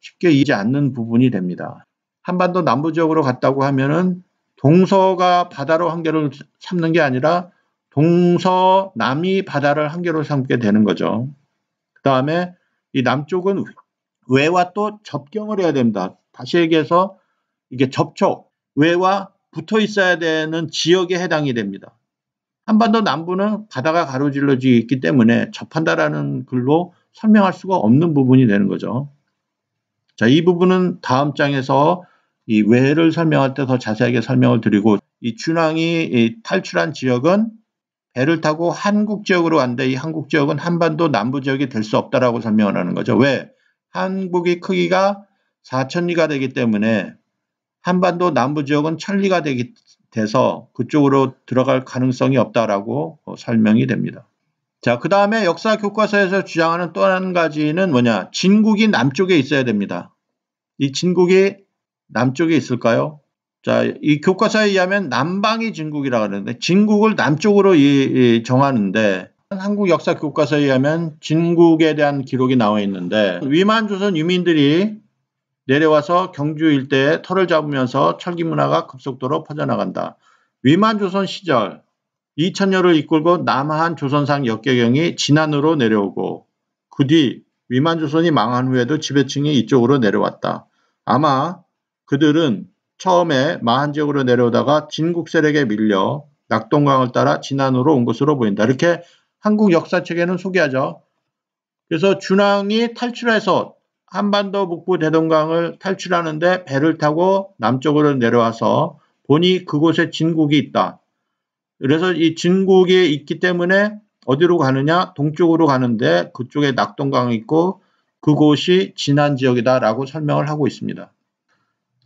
쉽게 이지 않는 부분이 됩니다. 한반도 남부 지역으로 갔다고 하면은 동서가 바다로 한계를 삼는 게 아니라 동서 남이 바다를 한계로 삼게 되는 거죠. 그 다음에 이 남쪽은 외와 또 접경을 해야 됩니다. 다시 얘기해서 이게 접촉, 외와 붙어 있어야 되는 지역에 해당이 됩니다. 한반도 남부는 바다가 가로질러지 있기 때문에 접한다라는 글로 설명할 수가 없는 부분이 되는 거죠. 자, 이 부분은 다음 장에서 이 외를 설명할 때 더 자세하게 설명을 드리고 이 준항이 이 탈출한 지역은 배를 타고 한국 지역으로 왔는데 이 한국 지역은 한반도 남부 지역이 될 수 없다라고 설명을 하는 거죠. 왜? 한국의 크기가 4천리가 되기 때문에 한반도 남부 지역은 천리가 되기 돼서 그쪽으로 들어갈 가능성이 없다라고 어, 설명이 됩니다. 자, 그 다음에 역사 교과서에서 주장하는 또 한 가지는 뭐냐? 진국이 남쪽에 있어야 됩니다. 이 진국이 남쪽에 있을까요? 자, 이 교과서에 의하면 남방이 진국이라고 하는데 진국을 남쪽으로 이, 이 정하는데 한국 역사 교과서에 의하면 진국에 대한 기록이 나와 있는데 위만 조선 유민들이 내려와서 경주 일대에 터를 잡으면서 철기 문화가 급속도로 퍼져나간다. 위만 조선 시절 2 0 0 0년을 이끌고 남한 조선상 역개경이 진안으로 내려오고 그 뒤 위만 조선이 망한 후에도 지배층이 이쪽으로 내려왔다. 아마 그들은 처음에 마한 지역으로 내려오다가 진국 세력에 밀려 낙동강을 따라 진안으로 온 것으로 보인다. 이렇게 한국 역사책에는 소개하죠. 그래서 준왕이 탈출해서 한반도 북부 대동강을 탈출하는데 배를 타고 남쪽으로 내려와서 보니 그곳에 진국이 있다. 그래서 이 진국이 있기 때문에 어디로 가느냐? 동쪽으로 가는데 그쪽에 낙동강이 있고 그곳이 진안 지역이다라고 설명을 하고 있습니다.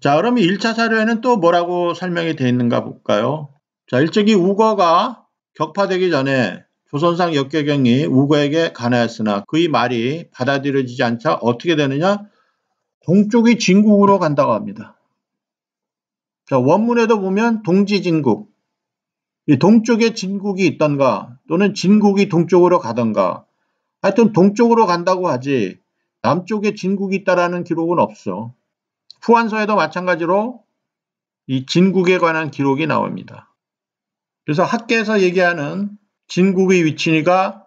자, 그럼 1차 사료에는 또 뭐라고 설명이 되어 있는가 볼까요? 자, 일찍이 우거가 격파되기 전에 조선상 역개경이 우거에게 간하였으나 그의 말이 받아들여지지 않자 어떻게 되느냐? 동쪽이 진국으로 간다고 합니다. 자, 원문에도 보면 동지진국, 동쪽에 진국이 있던가 또는 진국이 동쪽으로 가던가 하여튼 동쪽으로 간다고 하지 남쪽에 진국이 있다라는 기록은 없어. 후한서에도 마찬가지로 이 진국에 관한 기록이 나옵니다. 그래서 학계에서 얘기하는 진국의 위치가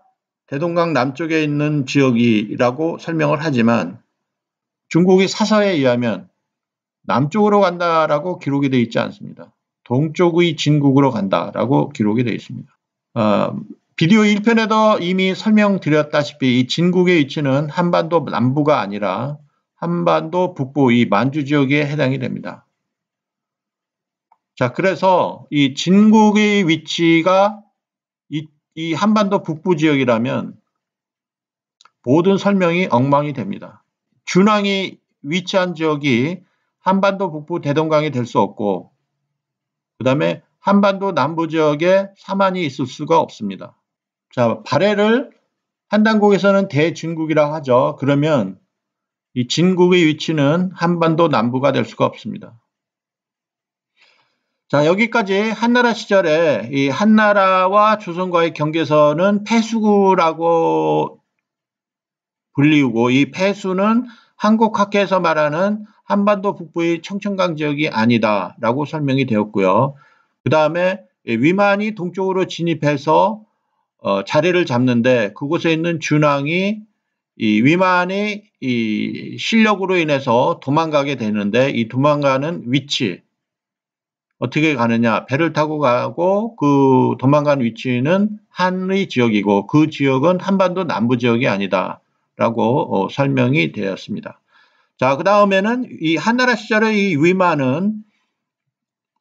대동강 남쪽에 있는 지역이라고 설명을 하지만 중국이 사서에 의하면 남쪽으로 간다라고 기록이 되어 있지 않습니다. 동쪽의 진국으로 간다라고 기록이 되어 있습니다. 어, 비디오 1편에도 이미 설명드렸다시피 이 진국의 위치는 한반도 남부가 아니라 한반도 북부 이 만주 지역에 해당이 됩니다. 자, 그래서 이 진국의 위치가 이 한반도 북부 지역이라면 모든 설명이 엉망이 됩니다. 준왕이 위치한 지역이 한반도 북부 대동강이 될 수 없고 그 다음에 한반도 남부 지역에 사만이 있을 수가 없습니다. 자, 발해를 한당국에서는 대진국이라 하죠. 그러면 이 진국의 위치는 한반도 남부가 될 수가 없습니다. 자, 여기까지 한나라 시절에 이 한나라와 조선과의 경계선은 패수구라고 불리우고 이 패수는 한국학계에서 말하는 한반도 북부의 청천강 지역이 아니다라고 설명이 되었고요. 그 다음에 위만이 동쪽으로 진입해서 어, 자리를 잡는데 그곳에 있는 준왕이 이 위만의 이 실력으로 인해서 도망가게 되는데 이 도망가는 위치 어떻게 가느냐 배를 타고 가고 그 도망간 위치는 한의 지역이고 그 지역은 한반도 남부 지역이 아니다라고 어, 설명이 되었습니다. 자, 그 다음에는 이 한나라 시절의 이 위만은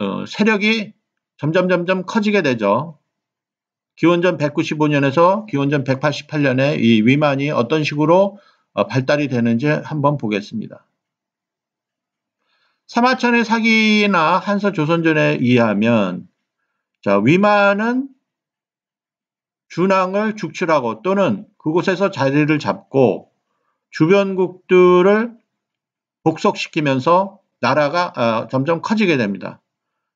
어, 세력이 점점 점점 커지게 되죠. 기원전 195년에서 기원전 188년에 이 위만이 어떤 식으로 어, 발달이 되는지 한번 보겠습니다. 사마천의 사기나 한서 조선전에 의하면 자, 위만은 준항을 죽출하고 또는 그곳에서 자리를 잡고 주변국들을 복속시키면서 나라가 어, 점점 커지게 됩니다.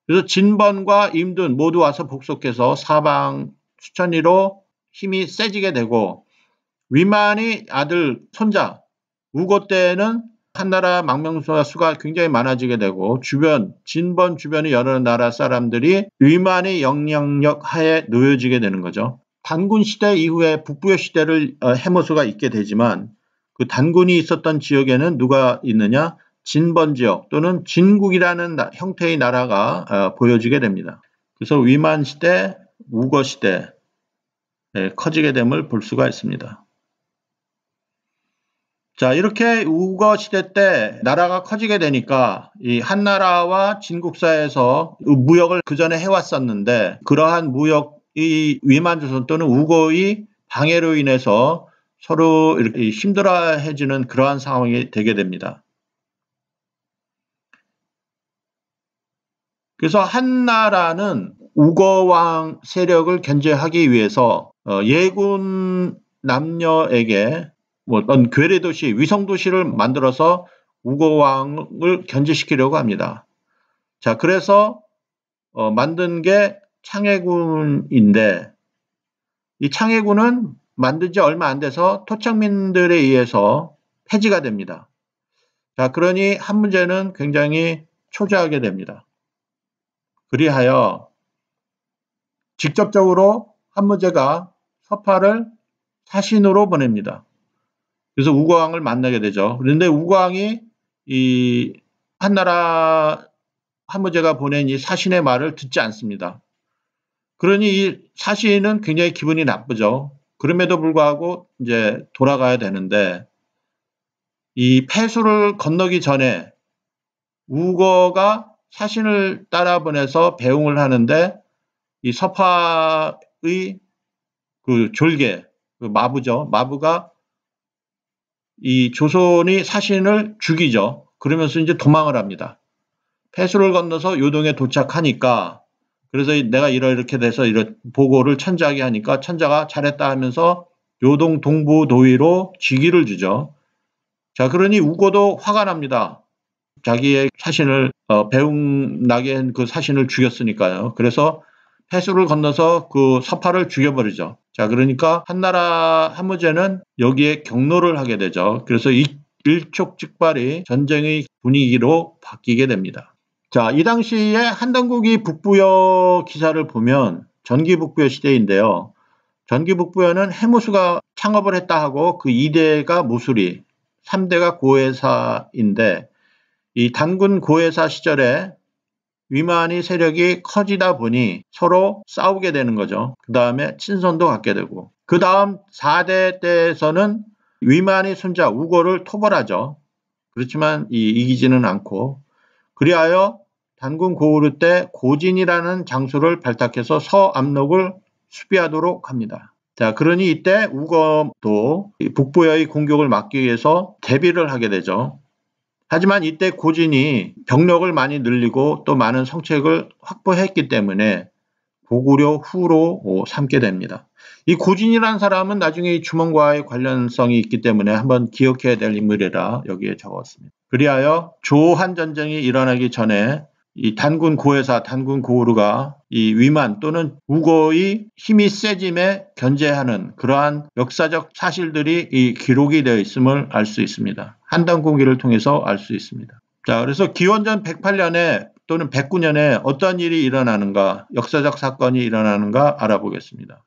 그래서 진번과 임둔 모두 와서 복속해서 사방 수천리로 힘이 세지게 되고 위만이 아들 손자 우고 때는 한나라 망명수가 와수 굉장히 많아지게 되고 주변 진번 주변의 여러 나라 사람들이 위만의 영향력 하에 놓여지게 되는 거죠. 단군 시대 이후에 북부의 시대를 어, 해머수가 있게 되지만 그 단군이 있었던 지역에는 누가 있느냐? 진번 지역 또는 진국이라는 나, 형태의 나라가 어, 보여지게 됩니다. 그래서 위만 시대, 우거 시대 예, 커지게 됨을 볼 수가 있습니다. 자, 이렇게 우거 시대 때 나라가 커지게 되니까 이 한나라와 진국사에서 무역을 그전에 해왔었는데 그러한 무역이 위만조선 또는 우거의 방해로 인해서 서로 이렇게 힘들어해지는 그러한 상황이 되게 됩니다. 그래서 한나라는 우거왕 세력을 견제하기 위해서 어, 예군 남녀에게 뭐 어떤 괴뢰 도시, 위성 도시를 만들어서 우거 왕을 견제시키려고 합니다. 자, 그래서 어, 만든 게 창해군인데 이 창해군은 만든 지 얼마 안 돼서 토착민들에 의해서 폐지가 됩니다. 자, 그러니 한 문제는 굉장히 초조하게 됩니다. 그리하여 직접적으로 한 문제가 서파를 사신으로 보냅니다. 그래서 우광을 만나게 되죠. 그런데 우광이 이 한나라 한무제가 보낸 이 사신의 말을 듣지 않습니다. 그러니 이 사신은 굉장히 기분이 나쁘죠. 그럼에도 불구하고 이제 돌아가야 되는데 이 폐수를 건너기 전에 우거가 사신을 따라 보내서 배웅을 하는데 이 서파의 그 졸개, 그 마부죠. 마부가 이 조선이 사신을 죽이죠. 그러면서 이제 도망을 합니다. 폐수를 건너서 요동에 도착하니까 그래서 내가 이렇게 돼서 이런 보고를 천자에게 하니까 천자가 잘했다 하면서 요동 동부도위로 직위를 주죠. 자 그러니 우고도 화가 납니다. 자기의 사신을 어, 배웅나게 한 그 사신을 죽였으니까요. 그래서 해수를 건너서 그 서파를 죽여버리죠. 자, 그러니까 한나라 한무제는 여기에 경로를 하게 되죠. 그래서 이 일촉즉발이 전쟁의 분위기로 바뀌게 됩니다. 자, 이 당시에 한당국이 북부여 기사를 보면 전기북부여 시대인데요. 전기북부여는 해무수가 창업을 했다 하고 그 2대가 무수리, 3대가 고회사인데이 단군 고회사 시절에 위만이 세력이 커지다 보니 서로 싸우게 되는 거죠. 그 다음에 친선도 갖게 되고 그 다음 4대 때에서는 위만이 손자 우거를 토벌하죠. 그렇지만 이, 이기지는 않고 그리하여 단군 고우르 때 고진이라는 장소를 발탁해서 서암록을 수비하도록 합니다. 자, 그러니 이때 우거도 북부여의 공격을 막기 위해서 대비를 하게 되죠. 하지만 이때 고진이 병력을 많이 늘리고 또 많은 성책을 확보했기 때문에 고구려 후로 뭐 삼게 됩니다. 이 고진이라는 사람은 나중에 주몽과의 관련성이 있기 때문에 한번 기억해야 될 인물이라 여기에 적었습니다. 그리하여 조한 전쟁이 일어나기 전에 이 단군 고회사 단군 고우르가 이 위만 또는 우거의 힘이 세짐에 견제하는 그러한 역사적 사실들이 이 기록이 되어 있음을 알 수 있습니다. 한단 공기를 통해서 알 수 있습니다. 자, 그래서 기원전 108년에 또는 109년에 어떤 일이 일어나는가, 역사적 사건이 일어나는가 알아보겠습니다.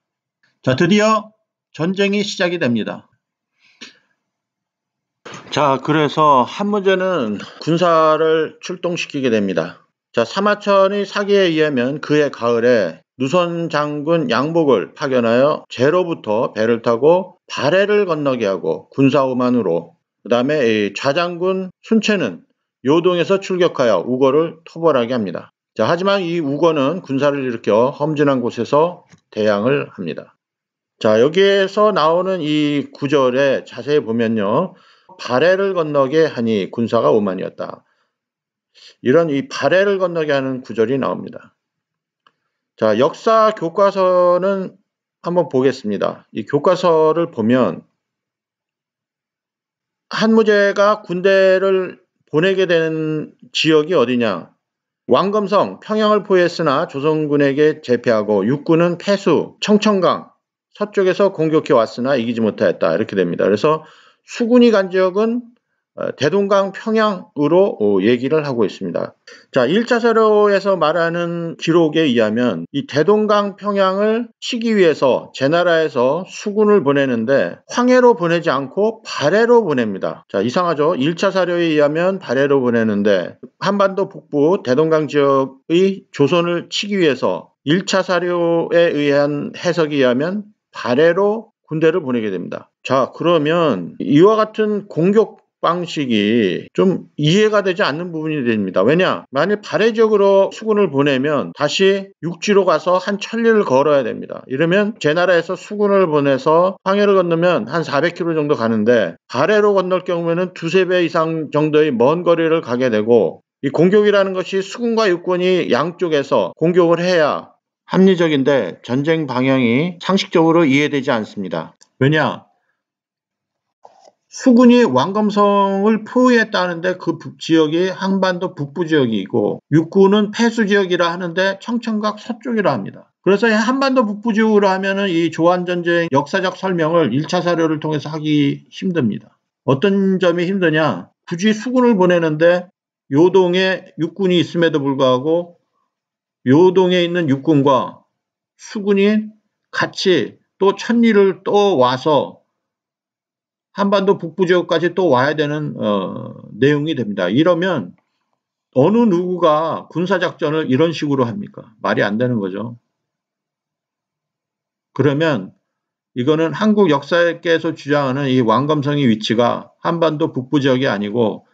자, 드디어 전쟁이 시작이 됩니다. 자, 그래서 한문제는 군사를 출동시키게 됩니다. 자, 사마천이 사기에 의하면 그해 가을에 누선 장군 양복을 파견하여 제로부터 배를 타고 발해를 건너게 하고 군사우만으로 그 다음에 좌장군 순체는 요동에서 출격하여 우거를 토벌하게 합니다. 자, 하지만 이 우거는 군사를 일으켜 험준한 곳에서 대항을 합니다. 자, 여기에서 나오는 이 구절에 자세히 보면요. 발해를 건너게 하니 군사가 오만이었다. 이런 이 발해를 건너게 하는 구절이 나옵니다. 자, 역사 교과서는 한번 보겠습니다. 이 교과서를 보면 한무제가 군대를 보내게 된 지역이 어디냐? 왕검성, 평양을 포위했으나 조선군에게 제패하고 육군은 패수, 청천강 서쪽에서 공격해 왔으나 이기지 못하였다. 이렇게 됩니다. 그래서 수군이 간 지역은 어, 대동강 평양으로 어, 얘기를 하고 있습니다. 자, 1차 서류에서 말하는 기록에 의하면 이 대동강 평양을 치기 위해서 제 나라에서 수군을 보내는데 황해로 보내지 않고 발해로 보냅니다. 자, 이상하죠? 1차 사료에 의하면 발해로 보내는데 한반도 북부 대동강 지역의 조선을 치기 위해서 1차 사료에 의한 해석에 의하면 발해로 군대를 보내게 됩니다. 자, 그러면 이와 같은 공격 방식이 좀 이해가 되지 않는 부분이 됩니다. 왜냐? 만일 발해적으로 수군을 보내면 다시 육지로 가서 한 천리를 걸어야 됩니다. 이러면 제 나라에서 수군을 보내서 황해를 건너면 한 400km 정도 가는데 발해로 건널 경우에는 두세 배 이상 정도의 먼 거리를 가게 되고 이 공격이라는 것이 수군과 육군이 양쪽에서 공격을 해야 합리적인데 전쟁 방향이 상식적으로 이해되지 않습니다. 왜냐? 수군이 왕검성을 포위했다는데 그 지역이 한반도 북부 지역이고 육군은 폐수 지역이라 하는데 청천각 서쪽이라 합니다. 그래서 한반도 북부 지역으로 하면은 이 조한 전쟁 역사적 설명을 1차 사료를 통해서 하기 힘듭니다. 어떤 점이 힘드냐? 굳이 수군을 보내는데 요동에 육군이 있음에도 불구하고 요동에 있는 육군과 수군이 같이 또 천리를 또 와서 한반도 북부 지역까지 또 와야 되는 어, 내용이 됩니다. 이러면 어느 누구가 군사작전을 이런 식으로 합니까? 말이 안 되는 거죠. 그러면 이거는 한국 역사계에서 주장하는 이 왕검성의 위치가 한반도 북부 지역이 아니고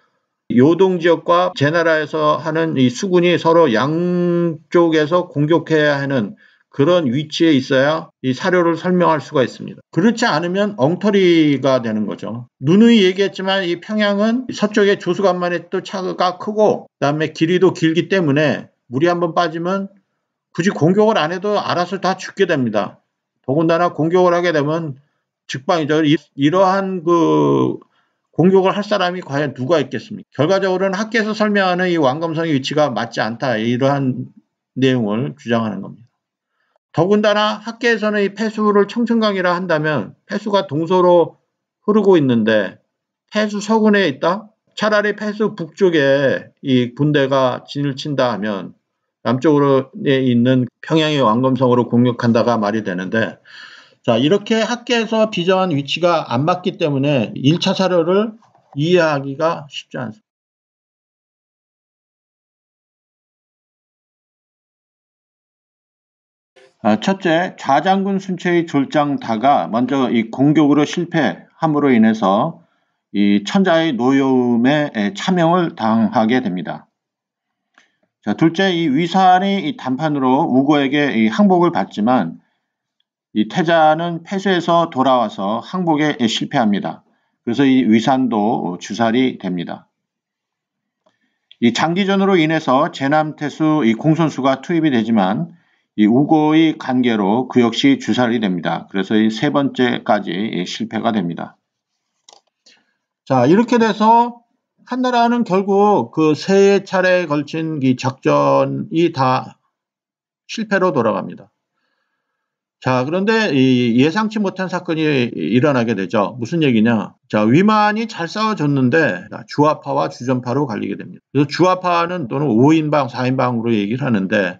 요동 지역과 제나라에서 하는 이 수군이 서로 양쪽에서 공격해야 하는 그런 위치에 있어야 이 사료를 설명할 수가 있습니다. 그렇지 않으면 엉터리가 되는 거죠. 누누이 얘기했지만 이 평양은 서쪽의 조수간만에 또 차가 크고 그다음에 길이도 길기 때문에 물이 한번 빠지면 굳이 공격을 안 해도 알아서 다 죽게 됩니다. 더군다나 공격을 하게 되면 즉방이죠 이러한 그 공격을 할 사람이 과연 누가 있겠습니까? 결과적으로는 학계에서 설명하는 이 왕검성의 위치가 맞지 않다. 이러한 내용을 주장하는 겁니다. 더군다나 학계에서는 이 폐수를 청천강이라 한다면 폐수가 동서로 흐르고 있는데 폐수 서군에 있다? 차라리 폐수 북쪽에 이 군대가 진을 친다 하면 남쪽으로 있는 평양의 왕검성으로 공격한다가 말이 되는데 자 이렇게 학계에서 비정한 위치가 안 맞기 때문에 1차 사료를 이해하기가 쉽지 않습니다. 어, 첫째, 좌장군 순체의 졸장다가 먼저 이 공격으로 실패함으로 인해서 이 천자의 노여움에 참명을 당하게 됩니다. 자, 둘째, 이 위산이 이 단판으로 우고에게 이 항복을 받지만 이 태자는 폐쇄에서 돌아와서 항복에 실패합니다. 그래서 이 위산도 주살이 됩니다. 이 장기전으로 인해서 제남태수 이 공손수가 투입이 되지만 이 우고의 관계로 그 역시 주살이 됩니다. 그래서 이 세 번째까지 실패가 됩니다. 자, 이렇게 돼서 한나라는 결국 그 세 차례에 걸친 이 작전이 다 실패로 돌아갑니다. 자, 그런데 이 예상치 못한 사건이 일어나게 되죠. 무슨 얘기냐? 자, 위만이 잘 싸워줬는데 주화파와 주전파로 갈리게 됩니다. 그래서 주화파는 또는 5인방, 4인방으로 얘기를 하는데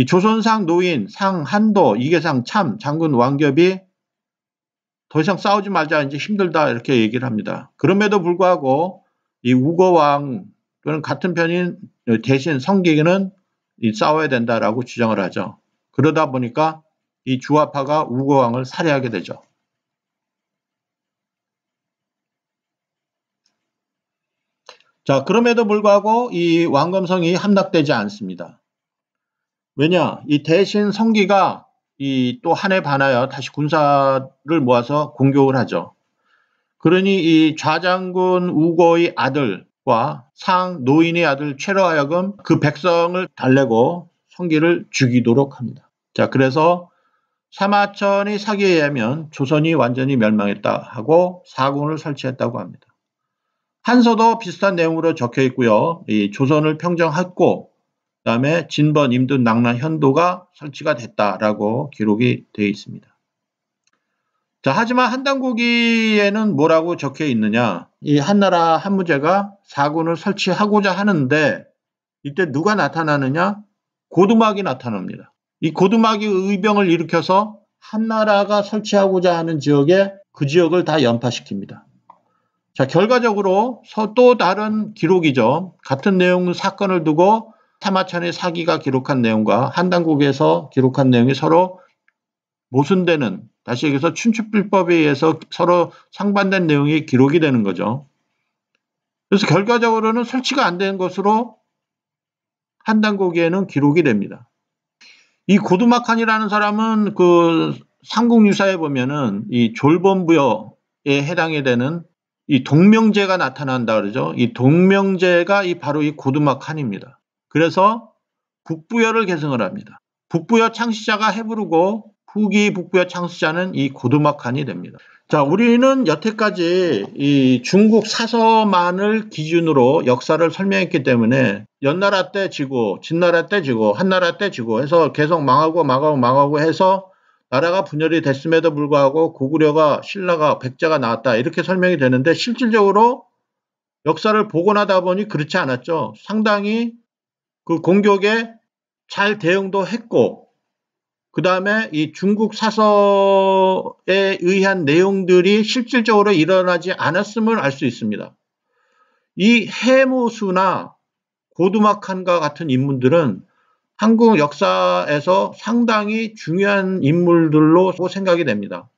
이 조선상 노인 상 한도 이계상 참 장군 왕겹이 더 이상 싸우지 말자 이제 힘들다 이렇게 얘기를 합니다. 그럼에도 불구하고 이 우거왕 또는 같은 편인 어, 대신 성기기는 싸워야 된다라고 주장을 하죠. 그러다 보니까 이 주화파가 우거왕을 살해하게 되죠. 자, 그럼에도 불구하고 이 왕검성이 함락되지 않습니다. 왜냐? 이 대신 성기가 이 또 한해 반하여 다시 군사를 모아서 공격을 하죠. 그러니 이 좌장군 우거의 아들과 상 노인의 아들 최로 하여금 그 백성을 달래고 성기를 죽이도록 합니다. 자, 그래서 사마천이 사기에 의하면 조선이 완전히 멸망했다 하고 사군을 설치했다고 합니다. 한서도 비슷한 내용으로 적혀 있고요. 이 조선을 평정했고 그 다음에 진번, 임든 낙란, 현도가 설치가 됐다라고 기록이 되어 있습니다. 자, 하지만 한단국기에는 뭐라고 적혀 있느냐? 이 한나라 한무제가 사군을 설치하고자 하는데 이때 누가 나타나느냐? 고두막이 나타납니다. 이 고두막이 의병을 일으켜서 한나라가 설치하고자 하는 지역에 그 지역을 다 연파시킵니다. 자, 결과적으로 또 다른 기록이죠. 같은 내용 사건을 두고 타마천의 사기가 기록한 내용과 한당국에서 기록한 내용이 서로 모순되는 다시 얘기해서 춘추불법에 의해서 서로 상반된 내용이 기록이 되는 거죠. 그래서 결과적으로는 설치가 안 된 것으로 한당국에는 기록이 됩니다. 이 고두마칸이라는 사람은 그 삼국유사에 보면은 이 졸본부여에 해당이 되는 이 동명제가 나타난다 그러죠. 이 동명제가 이 바로 이 고두마칸입니다. 그래서 북부여를 계승을 합니다. 북부여 창시자가 해부르고 후기 북부여 창시자는 이 고두막한이 됩니다. 자, 우리는 여태까지 이 중국 사서만을 기준으로 역사를 설명했기 때문에 연나라 때 지고, 진나라 때 지고, 한나라 때 지고 해서 계속 망하고 망하고 망하고 해서 나라가 분열이 됐음에도 불구하고 고구려가 신라가 백자가 나왔다 이렇게 설명이 되는데 실질적으로 역사를 복원하다 보니 그렇지 않았죠. 상당히 그 공격에 잘 대응도 했고 그 다음에 이 중국 사서에 의한 내용들이 실질적으로 일어나지 않았음을 알 수 있습니다. 이 해무수나 고두막한과 같은 인물들은 한국 역사에서 상당히 중요한 인물들로 생각이 됩니다.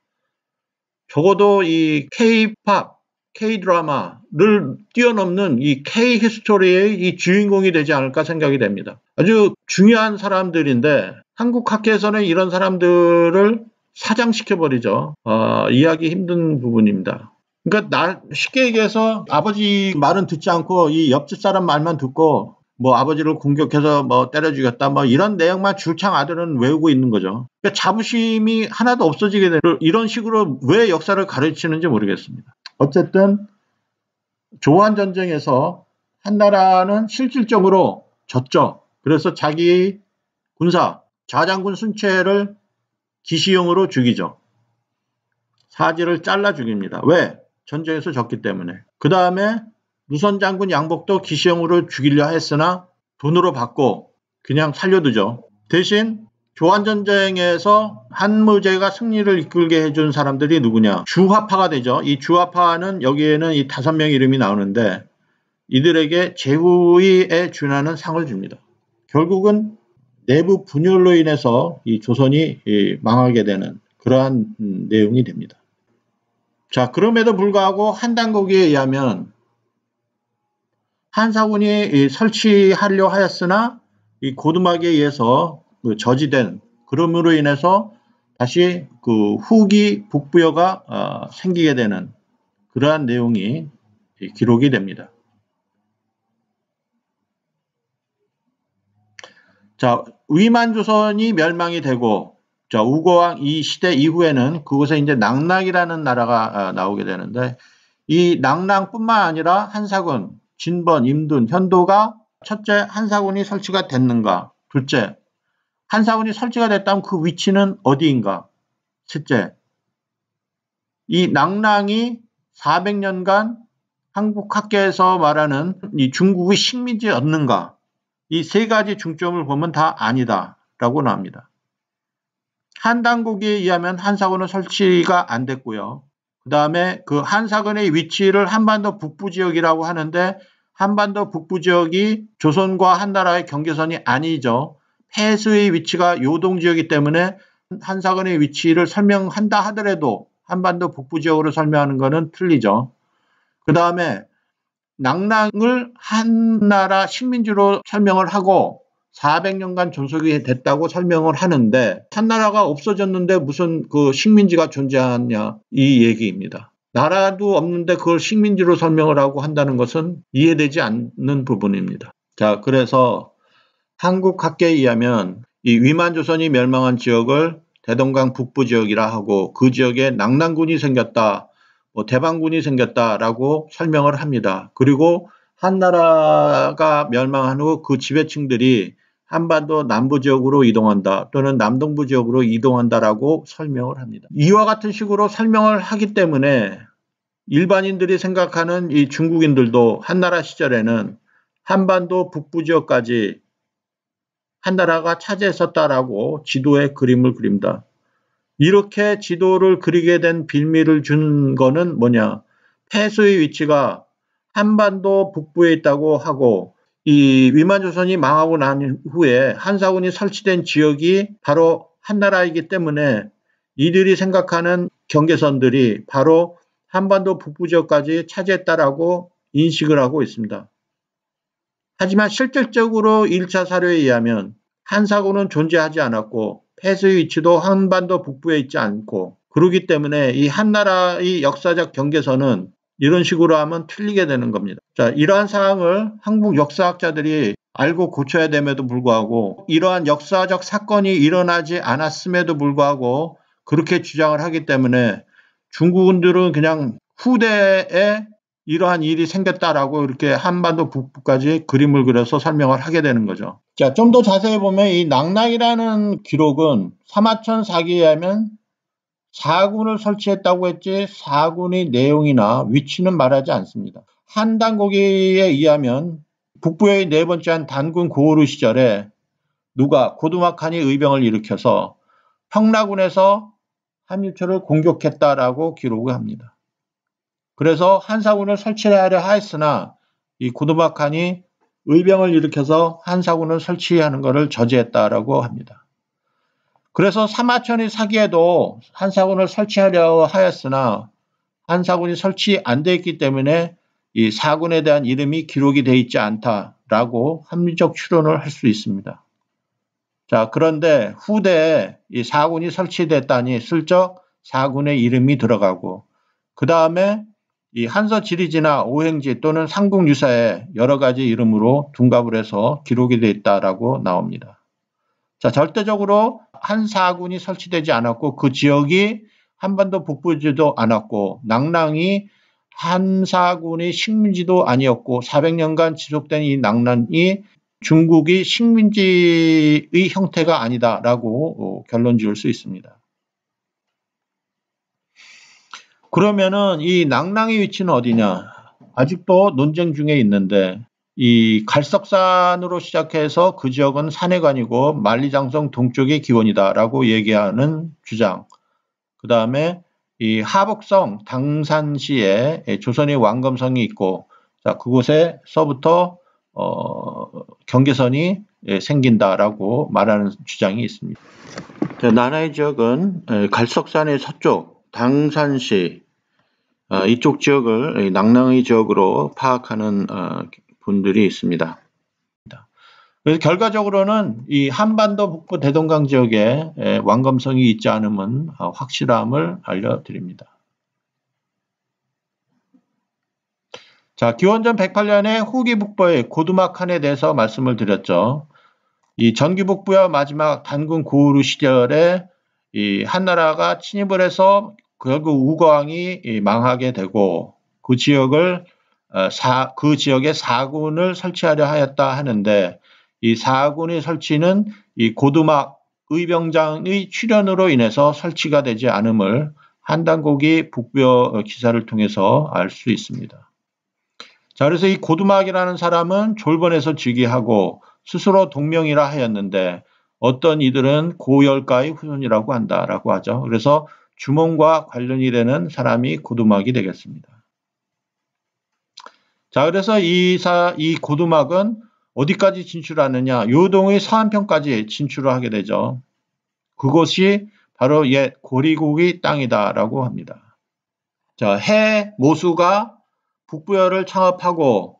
적어도 이 K-팝 K-드라마를 뛰어넘는 이 K-히스토리의 이 주인공이 되지 않을까 생각이 됩니다. 아주 중요한 사람들인데 한국 학계에서는 이런 사람들을 사장시켜버리죠. 어, 이해하기 힘든 부분입니다. 그러니까 나, 쉽게 얘기해서 아버지 말은 듣지 않고 이 옆집 사람 말만 듣고 뭐 아버지를 공격해서 뭐 때려 죽였다 뭐 이런 내용만 줄창 아들은 외우고 있는 거죠. 그러니까 자부심이 하나도 없어지게 되는 이런 식으로 왜 역사를 가르치는지 모르겠습니다. 어쨌든 조한 전쟁에서 한나라는 실질적으로 졌죠. 그래서 자기 군사 좌장군 순체를 기시용으로 죽이죠. 사지를 잘라 죽입니다. 왜? 전쟁에서 졌기 때문에. 그 다음에 무선 장군 양복도 기시형으로 죽이려 했으나 돈으로 받고 그냥 살려두죠. 대신 조한전쟁에서 한무제가 승리를 이끌게 해준 사람들이 누구냐? 주화파가 되죠. 이 주화파는 여기에는 이 다섯 명 이름이 나오는데 이들에게 제후의에 준하는 상을 줍니다. 결국은 내부 분열로 인해서 이 조선이 이 망하게 되는 그러한 음, 내용이 됩니다. 자, 그럼에도 불구하고 한단국에 의하면 한사군이 설치하려 하였으나 이고드막에 의해서 그 저지된 그럼으로 인해서 다시 그 후기 북부여가 어, 생기게 되는 그러한 내용이 기록이 됩니다. 자, 위만조선이 멸망이 되고 자, 우거왕 이 시대 이후에는 그곳에 이제 낙락이라는 나라가 어, 나오게 되는데 이 낙랑뿐만 아니라 한사군 진번, 임둔, 현도가 첫째 한사군이 설치가 됐는가? 둘째, 한사군이 설치가 됐다면 그 위치는 어디인가? 셋째, 이 낭랑이 400년간 한국학계에서 말하는 이 중국의 식민지였는가? 이 세 가지 중점을 보면 다 아니다. 라고 나옵니다. 한 당국에 의하면 한사군은 설치가 안 됐고요. 그 다음에 그 한사군의 위치를 한반도 북부 지역이라고 하는데 한반도 북부 지역이 조선과 한나라의 경계선이 아니죠. 폐수의 위치가 요동 지역이기 때문에 한사건의 위치를 설명한다 하더라도 한반도 북부 지역으로 설명하는 것은 틀리죠. 그 다음에 낙랑을 한나라 식민지로 설명을 하고 400년간 존속이 됐다고 설명을 하는데 한나라가 없어졌는데 무슨 그 식민지가 존재하냐 이 얘기입니다. 나라도 없는데 그걸 식민지로 설명을 하고 한다는 것은 이해되지 않는 부분입니다. 자, 그래서 한국 학계에 의하면 이 위만 조선이 멸망한 지역을 대동강 북부 지역이라 하고 그 지역에 낙랑군이 생겼다, 뭐 대방군이 생겼다라고 설명을 합니다. 그리고 한나라가 멸망한 후 그 지배층들이 한반도 남부 지역으로 이동한다 또는 남동부 지역으로 이동한다라고 설명을 합니다. 이와 같은 식으로 설명을 하기 때문에 일반인들이 생각하는 이 중국인들도 한나라 시절에는 한반도 북부 지역까지 한나라가 차지했었다라고 지도에 그림을 그립니다. 이렇게 지도를 그리게 된 빌미를 준 거는 뭐냐? 폐수의 위치가 한반도 북부에 있다고 하고 이 위만조선이 망하고 난 후에 한사군이 설치된 지역이 바로 한나라이기 때문에 이들이 생각하는 경계선들이 바로 한반도 북부 지역까지 차지했다라고 인식을 하고 있습니다. 하지만 실질적으로 1차 사료에 의하면 한사군은 존재하지 않았고 폐쇄의 위치도 한반도 북부에 있지 않고 그러기 때문에 이 한나라의 역사적 경계선은 이런 식으로 하면 틀리게 되는 겁니다. 자, 이러한 사항을 한국 역사학자들이 알고 고쳐야 됨에도 불구하고 이러한 역사적 사건이 일어나지 않았음에도 불구하고 그렇게 주장을 하기 때문에 중국인들은 그냥 후대에 이러한 일이 생겼다라고 이렇게 한반도 북부까지 그림을 그려서 설명을 하게 되는 거죠. 자, 좀 더 자세히 보면 이낙낙이라는 기록은 사마천 사기에 하면 사군을 설치했다고 했지 사군의 내용이나 위치는 말하지 않습니다. 한단고기에 의하면 북부의 네 번째 한 단군 고오르 시절에 누가 고두막한이 의병을 일으켜서 평라군에서 한유초를 공격했다라고 기록을 합니다. 그래서 한사군을 설치하려 하였으나 이 고두막한이 의병을 일으켜서 한사군을 설치하는 것을 저지했다라고 합니다. 그래서 사마천이 사기에도 한사군을 설치하려 하였으나 한사군이 설치 안 돼 있기 때문에 이 사군에 대한 이름이 기록이 돼 있지 않다라고 합리적 추론을 할 수 있습니다. 자, 그런데 후대에 이 사군이 설치됐다니 슬쩍 사군의 이름이 들어가고 그 다음에 이 한서 지리지나 오행지 또는 상국 유사에 여러 가지 이름으로 둔갑을 해서 기록이 되어 있다라고 나옵니다. 자, 절대적으로 한사군이 설치되지 않았고 그 지역이 한반도 북부지도 않았고 낙랑이 한사군의 식민지도 아니었고 400년간 지속된 이낙랑이 중국이 식민지의 형태가 아니다라고 어, 결론 지을 수 있습니다. 그러면은 이 낙랑의 위치는 어디냐? 아직도 논쟁 중에 있는데 이 갈석산으로 시작해서 그 지역은 산해관이고 만리장성 동쪽의 기원이다라고 얘기하는 주장. 그 다음에 이 하북성 당산시에 조선의 왕검성이 있고 자 그곳에서부터 어, 경계선이 예, 생긴다라고 말하는 주장이 있습니다. 나라의 지역은 예, 갈석산의 서쪽 당산시 어, 이쪽 지역을 낙랑의 지역으로 파악하는 어, 분들이 있습니다. 그래서 결과적으로는 이 한반도 북부 대동강 지역에 왕검성이 있지 않음은 어, 확실함을 알려드립니다. 자, 기원전 108년에 후기 북부의 고두마 칸에 대해서 말씀을 드렸죠. 이 전기 북부와 마지막 단군 고우루 시절에 이 한나라가 침입을 해서 결국 우거왕이 망하게 되고 그 지역을 어, 그 지역에 사군을 설치하려 하였다 하는데 이 사군의 설치는 이 고두막 의병장의 출현으로 인해서 설치가 되지 않음을 한단국이 북벼 어, 기사를 통해서 알 수 있습니다. 자, 그래서 이 고두막이라는 사람은 졸번에서 즉위하고 스스로 동명이라 하였는데 어떤 이들은 고열가의 후손이라고 한다라고 하죠. 그래서 주몽과 관련이 되는 사람이 고두막이 되겠습니다. 자, 그래서 이 사, 이 고두막은 어디까지 진출하느냐? 요동의 서한편까지 진출을 하게 되죠. 그곳이 바로 옛 고리국의 땅이다라고 합니다. 자, 해 모수가 북부열을 창업하고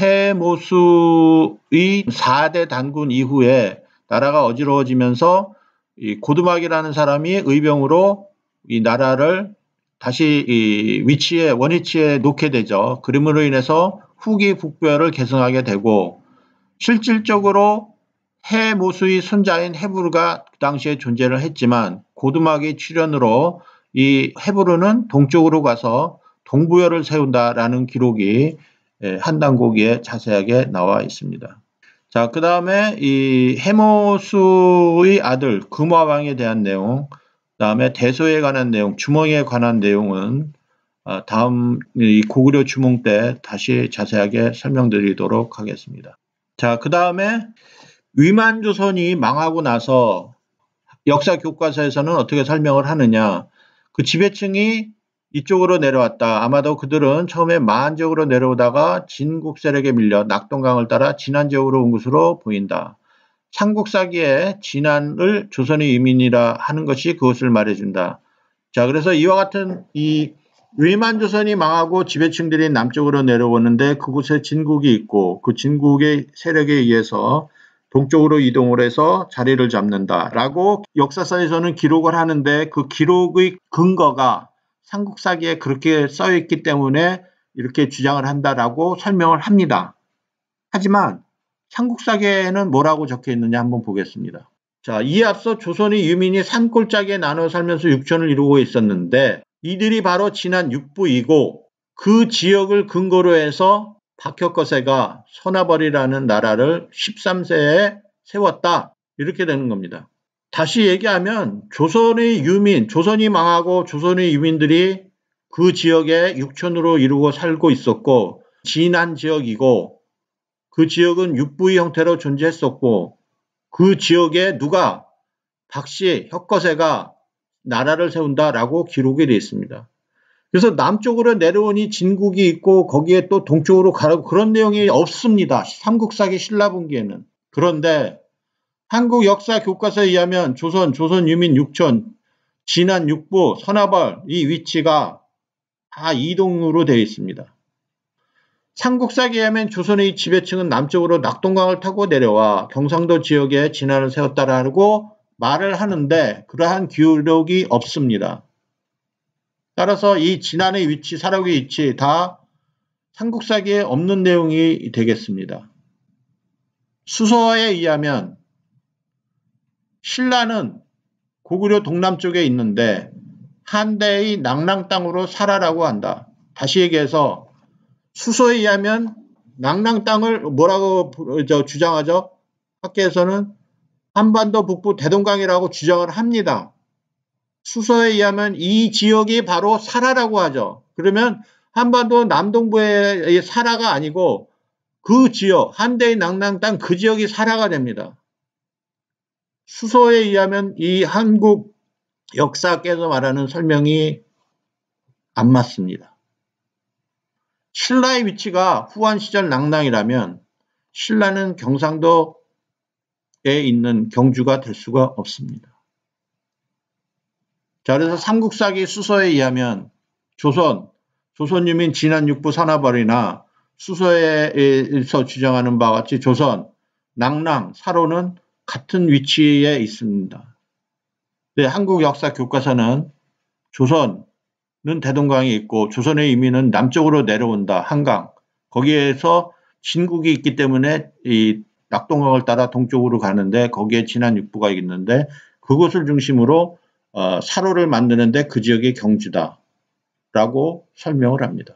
해 모수의 4대 단군 이후에 나라가 어지러워지면서 이 고두막이라는 사람이 의병으로 이 나라를 다시 이 위치에 원위치에 놓게 되죠. 그림으로 인해서 후기 북부열을 계승하게 되고 실질적으로 해모수의 손자인 해부르가 그 당시에 존재를 했지만 고두막의 출현으로 이 해부르는 동쪽으로 가서 동부열을 세운다라는 기록이 예, 한 단고기에 자세하게 나와 있습니다. 자, 그 다음에 이 해모수의 아들 금화왕에 대한 내용 그 다음에 대소에 관한 내용, 주몽에 관한 내용은 아, 다음 고구려 주몽 때 다시 자세하게 설명드리도록 하겠습니다. 자, 그 다음에 위만 조선이 망하고 나서 역사 교과서에서는 어떻게 설명을 하느냐. 그 지배층이 이쪽으로 내려왔다. 아마도 그들은 처음에 만한 지역으로 내려오다가 진국 세력에 밀려 낙동강을 따라 진안 지역으로 온 것으로 보인다. 삼국사기에 진안을 조선의 이민이라 하는 것이 그것을 말해준다. 자, 그래서 이와 같은 이 위만 조선이 망하고 지배층들이 남쪽으로 내려오는데 그곳에 진국이 있고 그 진국의 세력에 의해서 동쪽으로 이동을 해서 자리를 잡는다라고 역사서에서는 기록을 하는데 그 기록의 근거가 삼국사기에 그렇게 써 있기 때문에 이렇게 주장을 한다라고 설명을 합니다. 하지만 삼국사계에는 뭐라고 적혀 있느냐 한번 보겠습니다. 자, 이에 앞서 조선의 유민이 산골짜기에 나눠 살면서 육천을 이루고 있었는데 이들이 바로 지난 육부이고 그 지역을 근거로 해서 박혁거세가 서나벌이라는 나라를 13세에 세웠다. 이렇게 되는 겁니다. 다시 얘기하면 조선의 유민, 조선이 망하고 조선의 유민들이 그 지역에 육천으로 이루고 살고 있었고 진한 지역이고 그 지역은 육부의 형태로 존재했었고 그 지역에 누가 박씨 혁거세가 나라를 세운다라고 기록이 되어 있습니다. 그래서 남쪽으로 내려오니 진국이 있고 거기에 또 동쪽으로 가라고 그런 내용이 없습니다. 삼국사기 신라분기에는. 그런데 한국 역사 교과서에 의하면 조선, 조선 유민 6천, 진안 6부, 서나벌 이 위치가 다 이동으로 되어 있습니다. 삼국사기에 하면 조선의 지배층은 남쪽으로 낙동강을 타고 내려와 경상도 지역에 진화를 세웠다라고 말을 하는데 그러한 기록이 없습니다. 따라서 이 진안의 위치, 사력의 위치 다 삼국사기에 없는 내용이 되겠습니다. 수서에 의하면 신라는 고구려 동남쪽에 있는데 한대의 낙랑 땅으로 살아라고 한다. 다시 얘기해서 수소에 의하면 낭랑 땅을 뭐라고 주장하죠? 학계에서는 한반도 북부 대동강이라고 주장을 합니다. 수소에 의하면 이 지역이 바로 사라라고 하죠. 그러면 한반도 남동부의 사라가 아니고 그 지역, 한대의 낭랑 땅 그 지역이 사라가 됩니다. 수소에 의하면 이 한국 역사께서 말하는 설명이 안 맞습니다. 신라의 위치가 후한 시절 낭랑이라면 신라는 경상도에 있는 경주가 될 수가 없습니다. 자, 그래서 삼국사기 수서에 의하면 조선, 조선유민 진안 육부 산하벌이나 수서에서 주장하는 바와 같이 조선, 낭랑, 사로는 같은 위치에 있습니다. 네, 한국 역사 교과서는 조선, 는 대동강이 있고 조선의 이민은 남쪽으로 내려온다 한강 거기에서 진국이 있기 때문에 이 낙동강을 따라 동쪽으로 가는데 거기에 진안 육부가 있는데 그곳을 중심으로 어, 사로를 만드는데 그 지역이 경주다라고 설명을 합니다.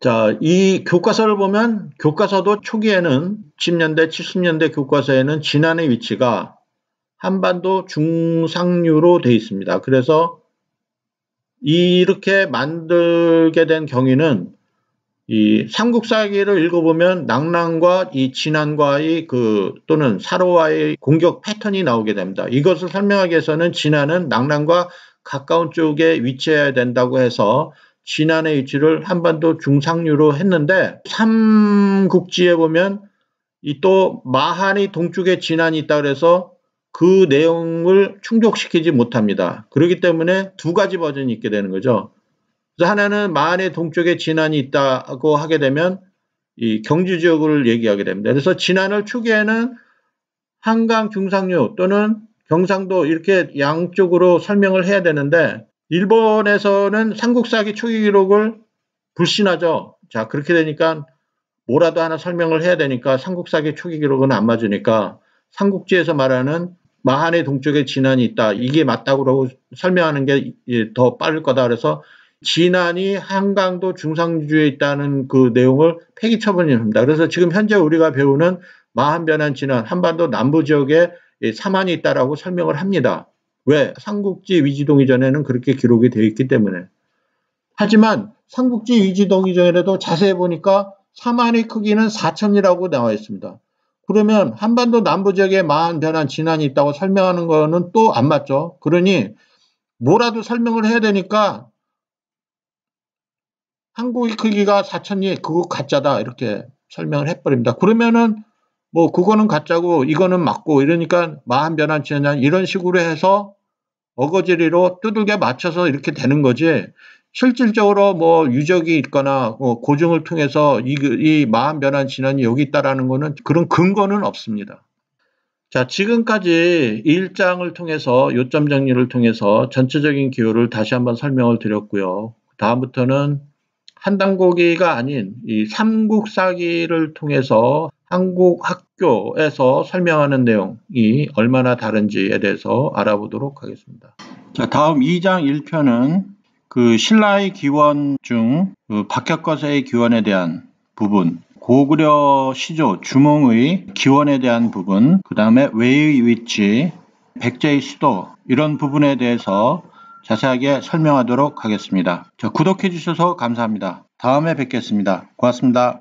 자, 이 교과서를 보면 교과서도 초기에는 10년대, 70년대 교과서에는 진안의 위치가 한반도 중상류로 되어 있습니다. 그래서 이렇게 만들게 된 경위는 이 삼국사기를 읽어보면 낙랑과 이 진안과의 그 또는 사로와의 공격 패턴이 나오게 됩니다. 이것을 설명하기 위해서는 진안은 낙랑과 가까운 쪽에 위치해야 된다고 해서 진안의 위치를 한반도 중상류로 했는데 삼국지에 보면 이 또 마한이 동쪽에 진안이 있다 그래서 그 내용을 충족시키지 못합니다. 그렇기 때문에 두 가지 버전이 있게 되는 거죠. 하나는 만의 동쪽에 진안이 있다고 하게 되면 이 경주 지역을 얘기하게 됩니다. 그래서 진안을 초기에는 한강 중상류 또는 경상도 이렇게 양쪽으로 설명을 해야 되는데 일본에서는 삼국사기 초기 기록을 불신하죠. 자 그렇게 되니까 뭐라도 하나 설명을 해야 되니까 삼국사기 초기 기록은 안 맞으니까 삼국지에서 말하는 마한의 동쪽에 진안이 있다. 이게 맞다고 설명하는 게 더 빠를 거다. 그래서 진안이 한강도 중상주에 있다는 그 내용을 폐기 처분합니다. 이 그래서 지금 현재 우리가 배우는 마한변한 진안, 한반도 남부 지역에 사만이 있다라고 설명을 합니다. 왜? 삼국지 위지동 이전에는 그렇게 기록이 되어 있기 때문에. 하지만 삼국지 위지동 이전에도 자세히 보니까 사만의 크기는 4천이라고 나와 있습니다. 그러면 한반도 남부 지역에 만 변한 진안이 있다고 설명하는 거는 또 안 맞죠. 그러니 뭐라도 설명을 해야 되니까 한국의 크기가 4천리 그거 가짜다 이렇게 설명을 해버립니다. 그러면은 뭐 그거는 가짜고 이거는 맞고 이러니까 마음 변한 지난 이런 식으로 해서 어거지리로 두들겨 맞춰서 이렇게 되는 거지 실질적으로 뭐 유적이 있거나 뭐 고증을 통해서 이, 이 마음 변한 진원이 여기 있다라는 거는 그런 근거는 없습니다. 자, 지금까지 1장을 통해서 요점 정리를 통해서 전체적인 기호를 다시 한번 설명을 드렸고요. 다음부터는 한단고기가 아닌 이 삼국사기를 통해서 한국 학교에서 설명하는 내용이 얼마나 다른지에 대해서 알아보도록 하겠습니다. 자, 다음 2장 1편은 그 신라의 기원 중그 박혁거세의 기원에 대한 부분, 고구려 시조 주몽의 기원에 대한 부분, 그 다음에 외의 위치, 백제의 수도 이런 부분에 대해서 자세하게 설명하도록 하겠습니다. 구독해 주셔서 감사합니다. 다음에 뵙겠습니다. 고맙습니다.